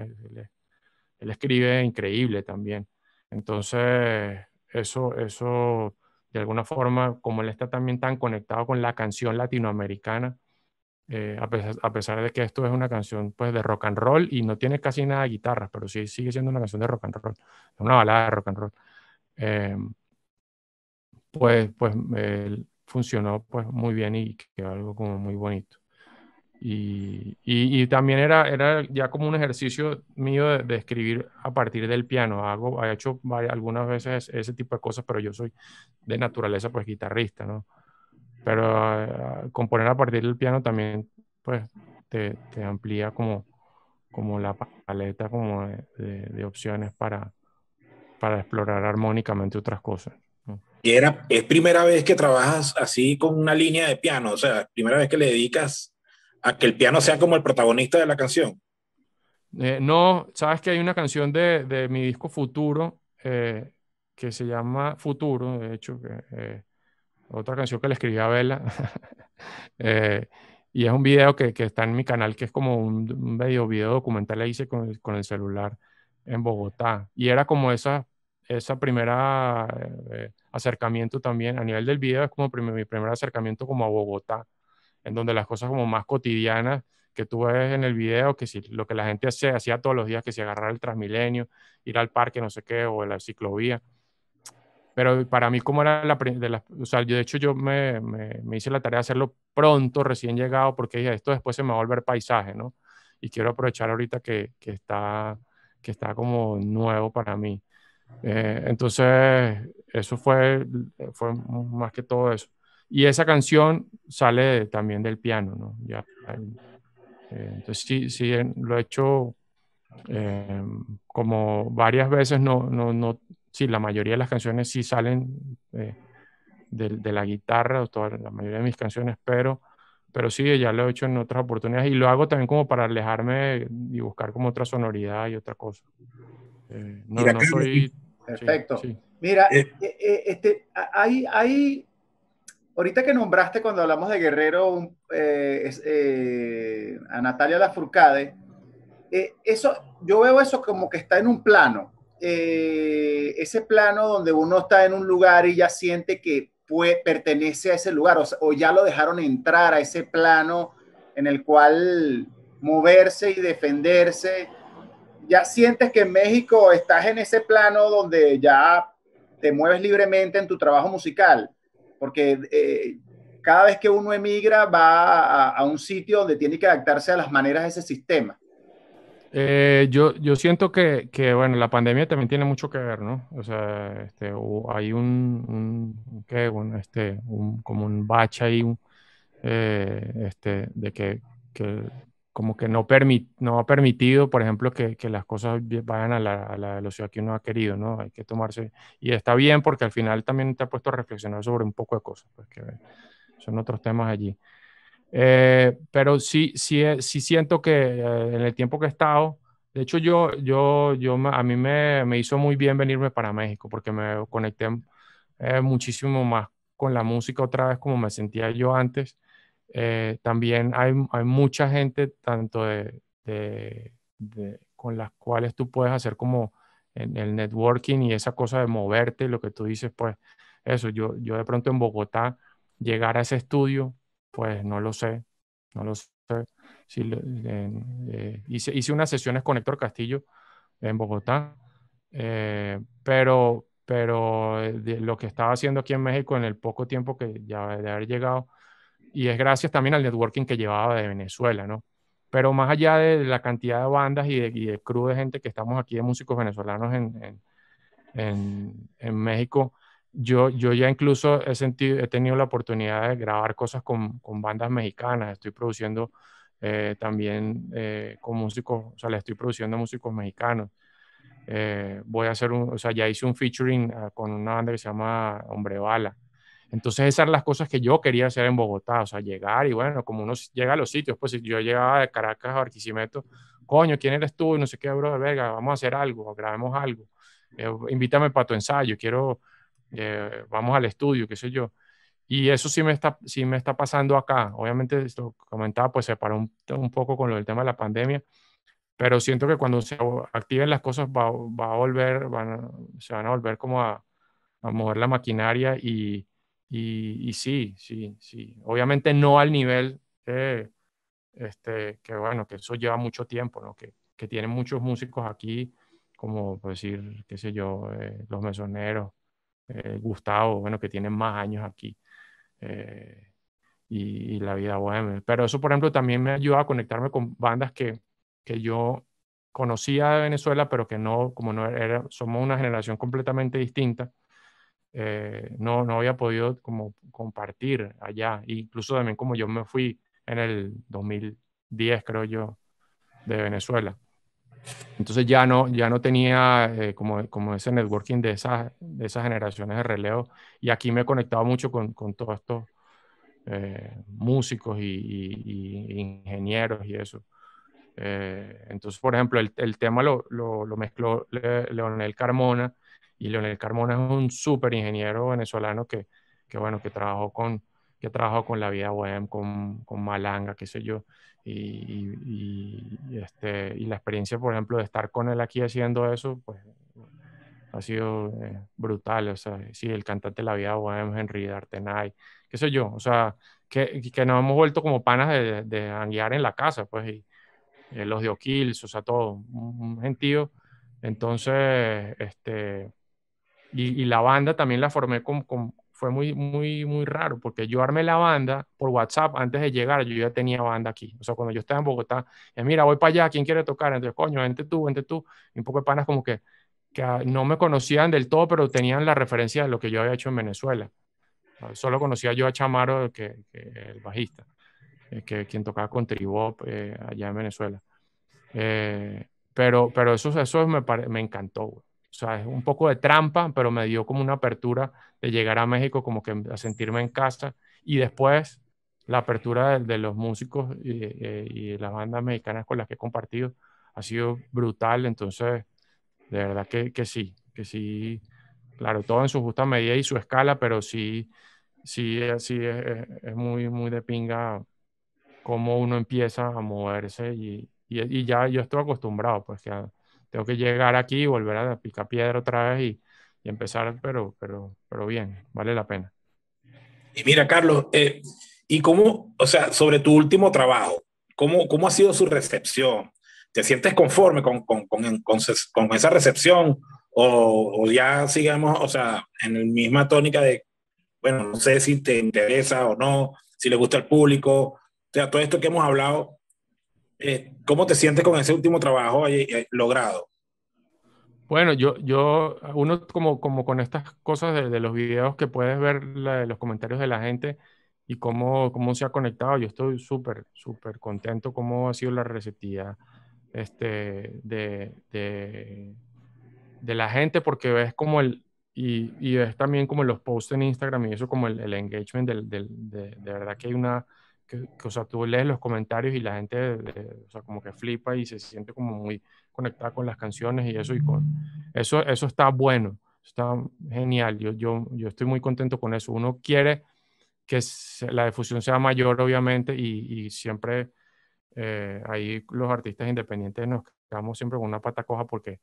escribe increíble también. Entonces, eso, eso, de alguna forma, como él está también tan conectado con la canción latinoamericana, eh, a, pesar, de que esto es una canción pues de rock and roll y no tiene casi nada de guitarras, pero sí sigue siendo una canción de rock and roll, una balada de rock and roll. Eh, pues pues funcionó pues muy bien y quedó algo como muy bonito. Y, y, también era, era ya como un ejercicio mío de, de, escribir a partir del piano. Hago, he hecho algunas veces ese tipo de cosas, pero yo soy de naturaleza pues guitarrista, ¿no? pero eh, componer a partir del piano también pues te, amplía como, como la paleta como de, opciones para, para explorar armónicamente otras cosas. Y era, es primera vez que trabajas así con una línea de piano, o sea, primera vez que le dedicas a que el piano sea como el protagonista de la canción. Eh, no, sabes que hay una canción de, mi disco Futuro eh, que se llama Futuro, de hecho, que, otra canción que le escribí a Vela. Eh, y es un video que, que, está en mi canal, que es como un, medio video, documental que hice con el, celular en Bogotá. Y era como esa, esa primera eh, acercamiento también, a nivel del video, es como mi primer acercamiento como a Bogotá, en donde las cosas como más cotidianas que tú ves en el video, que si lo que la gente hacía todos los días, que si agarrar el Transmilenio, ir al parque, no sé qué, o la ciclovía, pero para mí, como era la, de o sea, yo de hecho yo me, me, hice la tarea de hacerlo pronto, recién llegado, porque dije, esto después se me va a volver paisaje, ¿no? Y quiero aprovechar ahorita que, que está, que está como nuevo para mí. Eh, entonces, eso fue, fue más que todo eso. Y esa canción sale también del piano, ¿no? Ya, eh, entonces, sí, sí, eh, lo he hecho como varias veces, no, no, no sí, la mayoría de las canciones sí salen eh, de, la guitarra, la mayoría de mis canciones, pero, pero sí, ya lo he hecho en otras oportunidades y lo hago también como para alejarme y buscar como otra sonoridad y otra cosa. Eh, no, no soy... Perfecto. Mira, eh. este, hay, hay, ahorita que nombraste cuando hablamos de Guerrero a Natalia Lafourcade, eso, yo veo eso como que está en un plano, eh, ese plano donde uno está en un lugar y ya siente que pertenece a ese lugar, o, ya lo dejaron entrar a ese plano en el cual moverse y defenderse. Ya sientes que en México estás en ese plano donde ya te mueves libremente en tu trabajo musical, porque eh, cada vez que uno emigra va a, un sitio donde tiene que adaptarse a las maneras de ese sistema. Eh, yo, yo siento que, bueno, la pandemia también tiene mucho que ver, ¿no? O sea, este, hay un, ¿qué? este, como un bache ahí, eh, este, de que, como que no, no ha permitido, por ejemplo, que, las cosas vayan a la, velocidad que uno ha querido, ¿no? Hay que tomarse, y está bien porque al final también te ha puesto a reflexionar sobre un poco de cosas, porque pues, son otros temas allí. Eh, pero sí, sí, eh, sí siento que eh, en el tiempo que he estado, de hecho yo, yo, yo a mí me, me hizo muy bien venirme para México porque me conecté muchísimo más con la música otra vez como me sentía yo antes. también hay, hay, mucha gente, tanto de, de, con las cuales tú puedes hacer como el networking y esa cosa de moverte, lo que tú dices, pues eso, yo, yo de pronto en Bogotá, llegar a ese estudio pues no lo sé, no lo sé. Eh, hice, unas sesiones con Héctor Castillo en Bogotá, eh, pero, pero eh, lo que estaba haciendo aquí en México en el poco tiempo que ya de haber llegado, y es gracias también al networking que llevaba de Venezuela, ¿no? Pero más allá de la cantidad de bandas y de, y de gente que estamos aquí, de músicos venezolanos en, en México, yo, yo ya incluso he, sentido, he tenido la oportunidad de grabar cosas con, con bandas mexicanas, estoy produciendo eh, también eh, con músicos, o sea, le estoy produciendo músicos mexicanos. Eh, voy a hacer un, o sea, ya hice un featuring ah, con una banda que se llama Hombre Bala. Entonces esas eran las cosas que yo quería hacer en Bogotá, o sea, llegar y bueno, como uno llega a los sitios, pues yo llegaba de Caracas a Barquisimeto, coño, ¿quién eres tú? No sé qué, bro, de verga, vamos a hacer algo, grabemos algo, invítame para tu ensayo, quiero eh, vamos al estudio, qué sé yo. Y eso sí me está, sí me está pasando acá. Obviamente, esto comentaba, pues se paró un, poco con lo del tema de la pandemia, pero siento que cuando se activen las cosas va, va a volver, se van a volver como a, mover la maquinaria y, y, sí, sí, sí. Obviamente no al nivel este, que, bueno, que eso lleva mucho tiempo, ¿no? Que, que tienen muchos músicos aquí, como decir, qué sé yo, eh, los mesoneros, eh, Gustavo, bueno, que tiene más años aquí. Eh, y, la vida bohemia. Pero eso, por ejemplo, también me ayudó a conectarme con bandas que, que yo conocía de Venezuela, pero que no, como no era, somos una generación completamente distinta, eh, no, no había podido como compartir allá. Incluso también como yo me fui en el 2010, creo yo, de Venezuela. Entonces ya no, ya no tenía eh, como, como ese networking de esas, de esas generaciones de relevo. Y aquí me he conectado mucho con, con todos estos eh, músicos y, ingenieros y eso. Eh, entonces, por ejemplo, el, tema lo, mezcló Leonel Carmona. Y Leonel Carmona es un súper ingeniero venezolano que, que, bueno, que trabajó con, que ha trabajado con la vida web, con, con Malanga, qué sé yo, y, este, y la experiencia, por ejemplo, de estar con él aquí haciendo eso, pues ha sido eh, brutal. O sea, sí, el cantante de la vida web, Henry D'Artenay, qué sé yo, o sea, que, que, nos hemos vuelto como panas de, de anguiar en la casa, pues, y, eh, los de O'Kills, o sea, todo, un, un gentío. Entonces, este, y, y, la banda también la formé con, con, fue muy, muy, muy raro, porque yo armé la banda por WhatsApp antes de llegar, yo ya tenía banda aquí. O sea, cuando yo estaba en Bogotá, es mira, voy para allá, ¿quién quiere tocar? Entonces, coño, vente tú, vente tú. Y un poco de panas como que, que ah, no me conocían del todo, pero tenían la referencia de lo que yo había hecho en Venezuela. Ah, solo conocía yo a Chamaro, que, el bajista, eh, que quien tocaba con Tribop eh, allá en Venezuela. Eh, pero, pero eso, eso me, me encantó, güey o sea, es un poco de trampa, pero me dio como una apertura de llegar a México, como que a sentirme en casa. Y después la apertura de, los músicos eh, y, las bandas mexicanas con las que he compartido ha sido brutal. Entonces, de verdad que, que sí, que sí, claro, todo en su justa medida y su escala, pero sí, sí, eh, sí eh, es, muy, muy de pinga cómo uno empieza a moverse y, y, y ya yo estoy acostumbrado, pues que tengo que llegar aquí y volver a picar piedra otra vez y, empezar, pero, pero, pero bien, vale la pena. Y mira, Carlos, eh, ¿y cómo, o sea, sobre tu último trabajo, cómo, cómo ha sido su recepción? ¿Te sientes conforme con, con, con, esa recepción? O, o, ya sigamos, o sea, en la misma tónica de, bueno, no sé si te interesa o no, si le gusta al público, o sea, todo esto que hemos hablado, eh, ¿cómo te sientes con ese último trabajo eh, logrado? Bueno, yo, yo, uno como, como con estas cosas de, los videos que puedes ver, los comentarios de la gente y cómo, cómo se ha conectado, yo estoy súper, súper contento cómo ha sido la receptividad este, de, de, de, la gente, porque ves como el, y, ves también como los posts en Instagram y eso como el, engagement de, de verdad que hay una que, o sea, tú lees los comentarios y la gente, eh, o sea, como que flipa y se siente como muy conectada con las canciones y eso, y con eso, eso está bueno, está genial, yo, yo, yo estoy muy contento con eso. Uno quiere que la difusión sea mayor, obviamente, y, y siempre eh, ahí los artistas independientes nos quedamos siempre con una pata coja porque,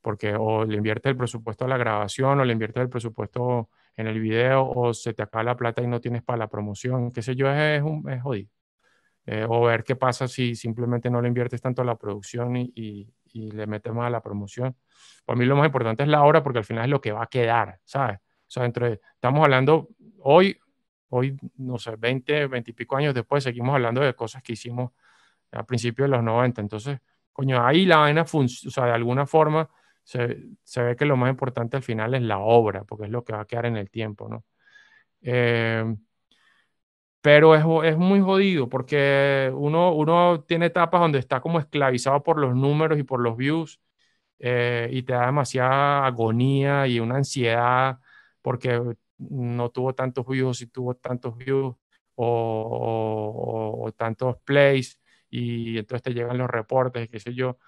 porque o le invierte el presupuesto a la grabación o le invierte el presupuesto en el video o se te acaba la plata y no tienes para la promoción, qué sé yo, es, un, es jodido. Eh, o ver qué pasa si simplemente no le inviertes tanto a la producción y, le metes más a la promoción. Para mí lo más importante es la hora porque al final es lo que va a quedar, ¿sabes? O sea, entre, estamos hablando hoy, hoy, no sé, 20, 20 y pico años después, seguimos hablando de cosas que hicimos a principios de los 90. Entonces, coño, ahí la vaina, o sea, de alguna forma se, ve que lo más importante al final es la obra, porque es lo que va a quedar en el tiempo, ¿no? Em, pero es, es, muy jodido porque uno, uno tiene etapas donde está como esclavizado por los números y por los views eh, y te da demasiada agonía y una ansiedad porque no tuvo tantos views y tuvo tantos views o, tantos plays y entonces te llegan los reportes qué sé yo.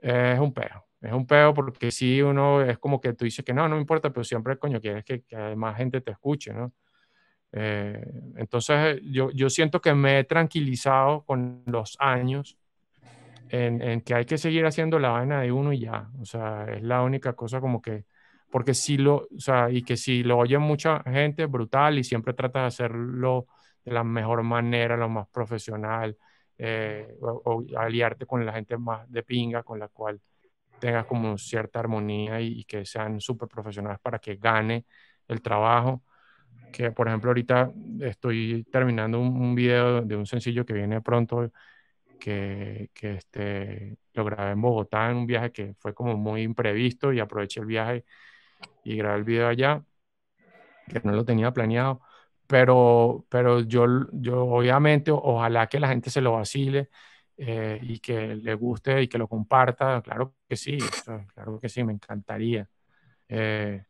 es un perro es un peo porque si uno es como que tú dices que no, no me importa, pero siempre, coño, quieres que, que más gente te escuche, ¿no? Eh, entonces, yo, yo, siento que me he tranquilizado con los años en, que hay que seguir haciendo la vaina de uno y ya. O sea, es la única cosa como que, porque si lo, o sea, y que si lo oye mucha gente, brutal, y siempre tratas de hacerlo de la mejor manera, lo más profesional, eh, o, aliarte con la gente más de pinga con la cual tenga como cierta armonía y, que sean súper profesionales para que gane el trabajo. Que, por ejemplo, ahorita estoy terminando un, un video de un sencillo que viene pronto, que, que, este, lo grabé en Bogotá en un viaje que fue como muy imprevisto y aproveché el viaje y grabé el video allá, que no lo tenía planeado. Pero, pero yo, yo obviamente, ojalá que la gente se lo vacile eh, y que le guste y que lo comparta, claro que sí, claro que sí, me encantaría. Eh,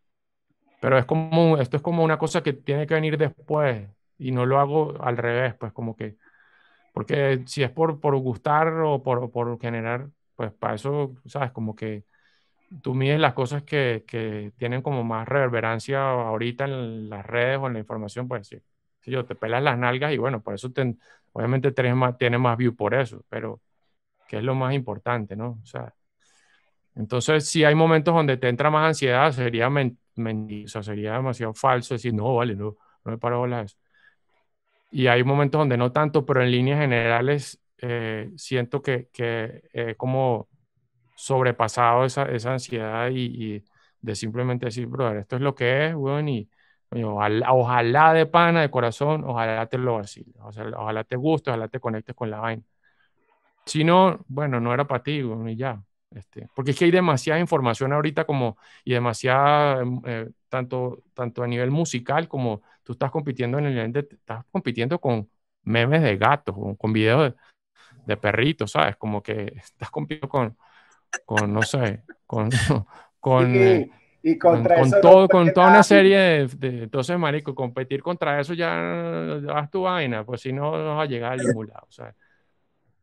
pero es como, esto es como una cosa que tiene que venir después y no lo hago al revés, pues como que, porque si es por, por gustar o por, por generar, pues para eso, sabes, como que tú mides las cosas que, que tienen como más reverberancia ahorita en las redes o en la información, pues sí, yo te pelas las nalgas y bueno, por eso obviamente tienes más, tiene más view por eso, pero que es lo más importante, ¿no? O sea, entonces si hay momentos donde te entra más ansiedad, sería, sería demasiado falso decir, no, vale, no, no me paro de eso. Y hay momentos donde no tanto, pero en líneas generales eh, siento que, que como sobrepasado esa, esa ansiedad y, y, de simplemente decir, brother, esto es lo que es, weón, y, Ojalá, ojalá, de pana, de corazón, ojalá te lo o ojalá, ojalá, te guste, ojalá te conectes con la vaina. Si no, bueno, no era para ti, y ya. Este, porque es que hay demasiada información ahorita como, y demasiada, em, eh, tanto, tanto a nivel musical como tú estás compitiendo en el, estás compitiendo con memes de gatos, con, videos de, perritos, ¿sabes? Como que estás compitiendo con, con no sé, con, con eh, y contra con, eso. Con, todo, con toda una serie de, Entonces, Marico, competir contra eso ya, vas tu vaina, pues si no, no vas a llegar a ningún lado.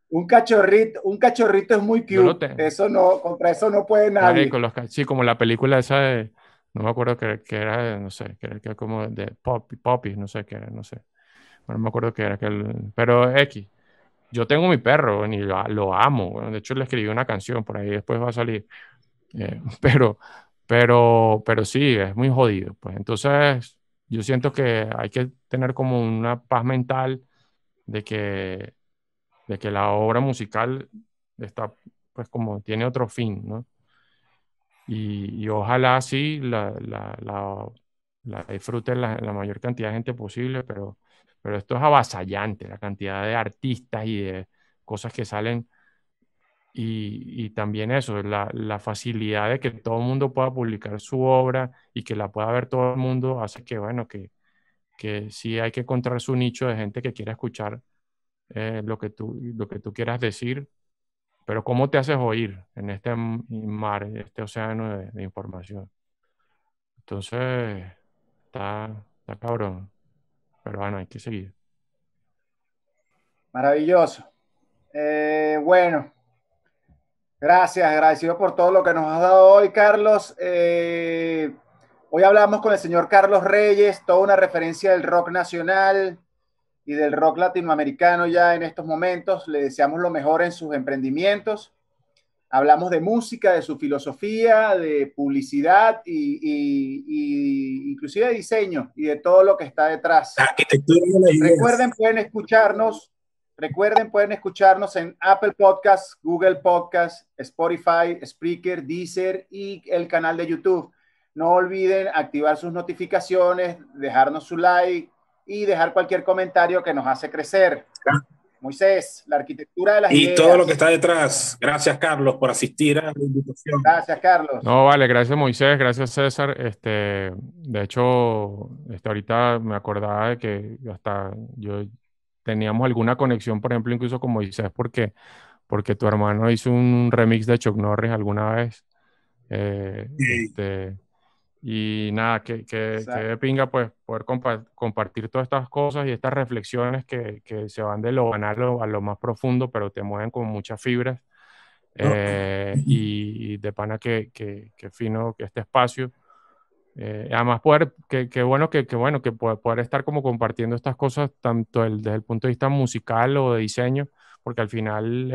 Un cachorrito, un cachorrito es muy cute. eso no, contra eso no puede nadie. sí, como la película esa de. No me acuerdo que, que era, no sé, que era, como de Poppy, Poppy, no sé qué era, no sé. No me acuerdo que era aquel. Pero X yo tengo mi perro y lo, amo. de hecho, le escribí una canción por ahí, después va a salir. Eh, pero, pero, pero sí, es muy jodido. Pues entonces yo siento que hay que tener como una paz mental de que, de que la obra musical está, pues como tiene otro fin, ¿no? Y, ojalá sí la, la, la, la, mayor cantidad de gente posible, pero pero esto es avasallante, la cantidad de artistas y de cosas que salen y, también eso, la, facilidad de que todo el mundo pueda publicar su obra y que la pueda ver todo el mundo hace que, bueno, que, que sí hay que encontrar su nicho de gente que quiera escuchar eh, lo, que tú, lo que tú quieras decir, pero ¿cómo te haces oír en este mar, en este océano de, información? Entonces, está, cabrón, pero bueno, hay que seguir. Maravilloso. Eh, bueno, Gracias, agradecido por todo lo que nos has dado hoy, Carlos. Eh, hoy hablamos con el señor Carlos Reyes, toda una referencia del rock nacional y del rock latinoamericano ya en estos momentos. Le deseamos lo mejor en sus emprendimientos. Hablamos de música, de su filosofía, de publicidad y, y, inclusive de diseño y de todo lo que está detrás. Recuerden, pueden escucharnos Recuerden, pueden escucharnos en Apple Podcasts, Google Podcasts, Spotify, Spreaker, Deezer y el canal de YouTube. No olviden activar sus notificaciones, dejarnos su like y dejar cualquier comentario que nos hace crecer. Moisés, la arquitectura de las y Y todo lo que está detrás. Gracias, Carlos, por asistir a la invitación. Gracias, Carlos. No, vale, gracias, Moisés, gracias, César. Este, de hecho, este, ahorita me acordaba de que hasta yo teníamos alguna conexión, por ejemplo, incluso como dices, porque, porque tu hermano hizo un remix de Chuck Norris alguna vez. Eh, este, y nada, que, que, pinga pues poder compartir todas estas cosas y estas reflexiones que, que se van de lo banal a lo, más profundo, pero te mueven con muchas fibras. Eh, y, de pana que, que, que fino que este espacio eh, además, poder, que, bueno que, bueno que poder, estar como compartiendo estas cosas, tanto el, desde el punto de vista musical o de diseño, porque al final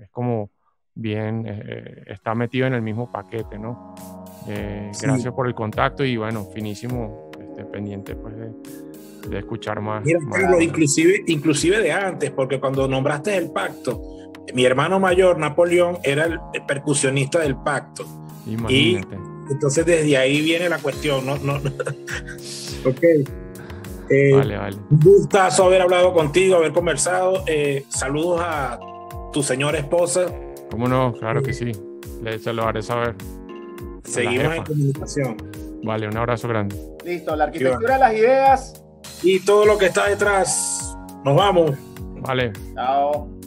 es, como bien, eh, eh, está metido en el mismo paquete, ¿no? Gracias por el contacto y bueno, finísimo, este, pendiente pues de, escuchar más. Mira, inclusive, de antes, porque cuando nombraste el pacto, mi hermano mayor, Napoleón, era el percusionista del pacto. Imagínate. Y entonces desde ahí viene la cuestión, ¿no? no, ok. Eh, vale, vale. Gustazo haber hablado contigo, haber conversado. Eh, saludos a tu señora esposa. ¿Cómo no? Claro que sí. Le, se lo haré saber. Seguimos en comunicación. Vale, un abrazo grande. Listo, la arquitectura, las ideas. Y todo lo que está detrás. Nos vamos. Vale. Chao.